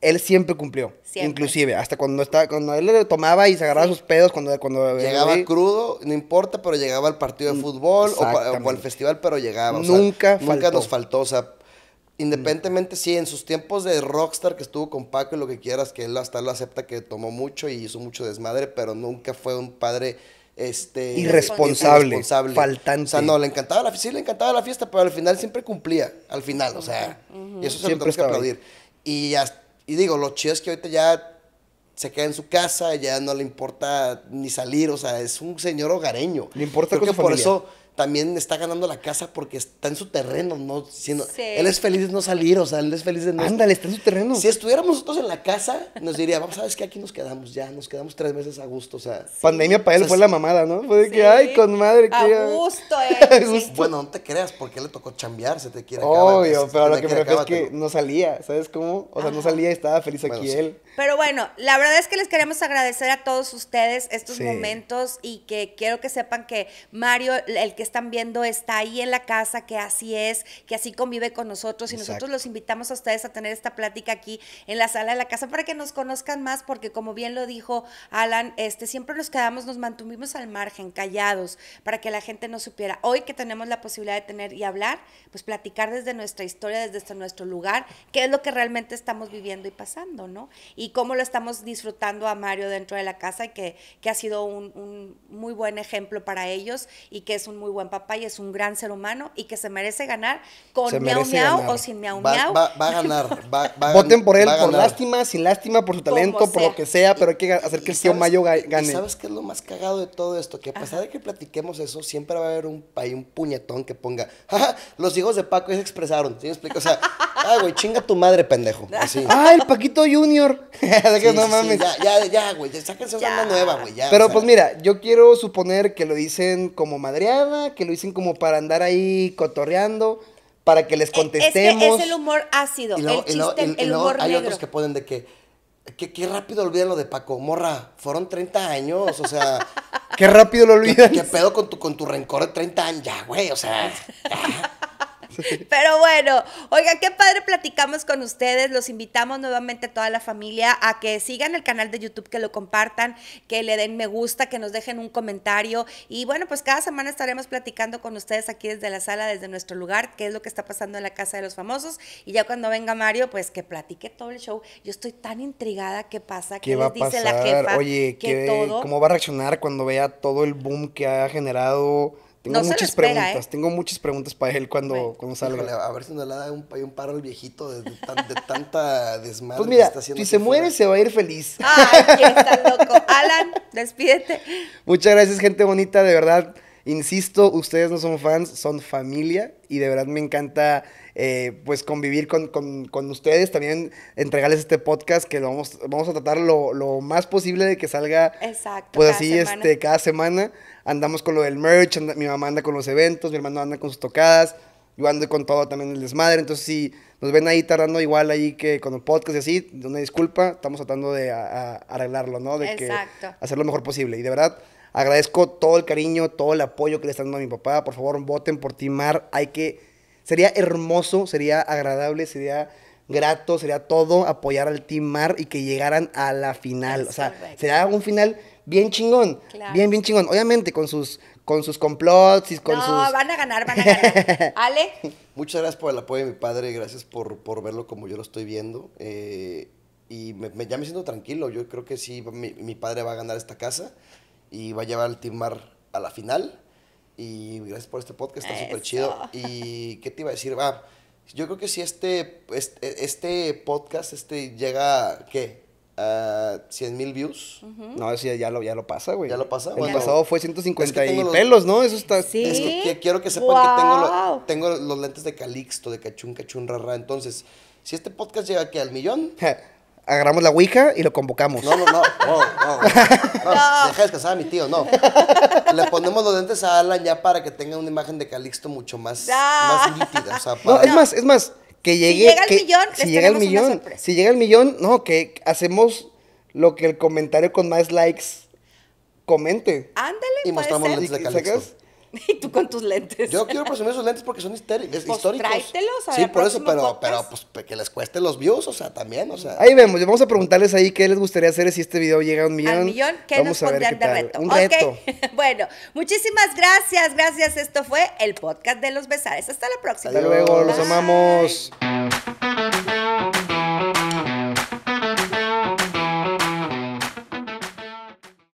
Él siempre cumplió, inclusive, hasta cuando estaba, cuando él le tomaba y se agarraba sus pedos cuando, llegaba crudo, no importa, pero llegaba al partido de mm, fútbol o, al festival, pero llegaba. nunca, nunca nos faltó, o Independientemente, sí, en sus tiempos de rockstar que estuvo con Paco y lo que quieras, que él hasta lo acepta que tomó mucho y hizo mucho desmadre, pero nunca fue un padre este, irresponsable, faltante. O sea, no, le encantaba la fiesta, le encantaba la fiesta, pero al final siempre cumplía, al final, o sea, eso siempre lo que aplaudir. Y, digo, lo chido es que ahorita ya se queda en su casa, ya no le importa ni salir, o sea, es un señor hogareño. Le importa que por eso también está ganando la casa porque está en su terreno, no Siendo, él es feliz de no salir, o sea, él es feliz de no Ándale, está en su terreno. Si estuviéramos nosotros en la casa, nos diría, vamos, sabes que aquí nos quedamos ya, nos quedamos tres meses a gusto, o sea, pandemia para él fue la mamada, ¿no? Fue de que ay, con madre que a gusto, eh. Bueno, no te creas porque él le tocó chambear, se te quiere Obvio, pero lo que me refiero es que no salía, ¿sabes cómo? O sea, no salía y estaba feliz aquí él. Pero bueno, la verdad es que les queremos agradecer a todos ustedes estos momentos y que quiero que sepan que Mario el que están viendo está ahí en la casa, que así es, que así convive con nosotros. Y nosotros los invitamos a ustedes a tener esta plática aquí en la sala de la casa para que nos conozcan más, porque como bien lo dijo Alan, este, siempre nos quedamos, nos mantuvimos al margen, callados, para que la gente no supiera. Hoy que tenemos la posibilidad de tener y hablar, pues platicar desde nuestra historia, desde nuestro lugar, qué es lo que realmente estamos viviendo y pasando, ¿no? Y cómo lo estamos disfrutando a Mario dentro de la casa y que, que ha sido un, un muy buen ejemplo para ellos y que es un muy buen buen papá y es un gran ser humano y que se merece ganar con miau miau o sin miau va, miau. Va, va, a ganar. Va, va Voten por él, por lástima, sin lástima, por su talento, por lo que sea, pero hay que hacer que el tío Mayo gane. ¿Sabes qué es lo más cagado de todo esto? Que a pesar de que platiquemos eso, siempre va a haber un, un puñetón que ponga, los hijos de Paco se expresaron. ¿Sí me explico? O sea, ay, güey, chinga tu madre, pendejo. Así. Ah, el Paquito Junior. ya, ya, ya, güey, sáquense ya. una nueva, güey. pero pues mira, yo quiero suponer que lo dicen como madreada que lo dicen como para andar ahí cotorreando, para que les eh, contestemos. Es, el humor ácido, el, chiste, Hay otros que pueden de que, qué rápido olvida lo de Paco Morra, fueron 30 años, o sea... qué rápido lo olvidan. ¿Qué, pedo con tu, con tu rencor de 30 años? Ya, güey, o sea... Pero bueno, oiga, qué padre platicamos con ustedes. Los invitamos nuevamente a toda la familia a que sigan el canal de YouTube, que lo compartan, que le den me gusta, que nos dejen un comentario. Y bueno, pues cada semana estaremos platicando con ustedes aquí desde la sala, desde nuestro lugar, qué es lo que está pasando en la Casa de los Famosos. Y ya cuando venga Mario, pues que platique todo el show. Yo estoy tan intrigada qué pasa, qué, dice pasar? la jefa. Oye, ¿qué, ¿cómo va a reaccionar cuando vea todo el boom que ha generado? Tengo muchas ¿eh? preguntas, tengo muchas preguntas para él cuando, salga. a ver si nos le da un, paro al viejito de, tanta desmadre pues que está haciendo. Si se muere, se va a ir feliz. Ay, loco. Alan, despídete. Muchas gracias, gente bonita, de verdad. Insisto, ustedes no son fans, son familia y de verdad me encanta eh, pues convivir con, ustedes, también entregarles este podcast que lo vamos, vamos a tratar lo, más posible de que salga pues así este cada semana andamos con lo del merch, mi mamá anda con los eventos, mi hermano anda con sus tocadas, yo ando con todo también el desmadre. Entonces, si nos ven ahí tardando igual ahí que con el podcast y así, una disculpa, estamos tratando de arreglarlo, ¿no? De que hacer lo mejor posible. Y de verdad, agradezco todo el cariño, todo el apoyo que le están dando a mi papá. Por favor, voten por Timar. Hay que. Sería hermoso, sería agradable, sería grato, sería todo apoyar al Team Mar y que llegaran a la final. o sea, sería un final bien chingón. Bien, bien chingón. Obviamente con sus, con sus complots y con sus... No, van a ganar, van a ganar. Ale. Muchas gracias por el apoyo de mi padre, gracias por, verlo como yo lo estoy viendo. Eh, y me, ya me siento tranquilo, yo creo que sí, mi, padre va a ganar esta casa y va a llevar al Mar a la final. Y gracias por este podcast, está súper chido. ¿Y qué te iba a decir? Va, yo creo que si este, este, este podcast este llega, ¿qué? 100 mil views. No, eso ya, lo, ya lo pasa, güey. Ya lo pasa. El pasado fue 150 y pelos, ¿no? Eso está... Es que, quiero que sepan que tengo, tengo los lentes de Calixto, de Cachún, Cachún, Rara. Entonces, si este podcast llega aquí al millón... Agarramos la ouija y lo convocamos. No, no, no. a mi tío, no. Le ponemos los lentes a Alan ya para que tenga una imagen de Calixto mucho más, ah. No, es más, es más que llegue. Si llega al millón, si llega el millón, Si llega el millón, no, que hacemos lo que el comentario con más likes comente. Ándale, y mostramos de Y tú con tus lentes. Yo quiero presumir esos lentes porque son pues históricos. Pues tráetelos Sí, por eso, pero, pues, que les cueste los views, o sea, también, o sea. Ahí vemos, vamos a preguntarles ahí qué les gustaría hacer si este video llega a un millón. un millón, ¿qué vamos nos pondrían de reto? Un bueno, muchísimas gracias, gracias. Esto fue el podcast de los besares. Hasta la próxima. Hasta luego, los amamos.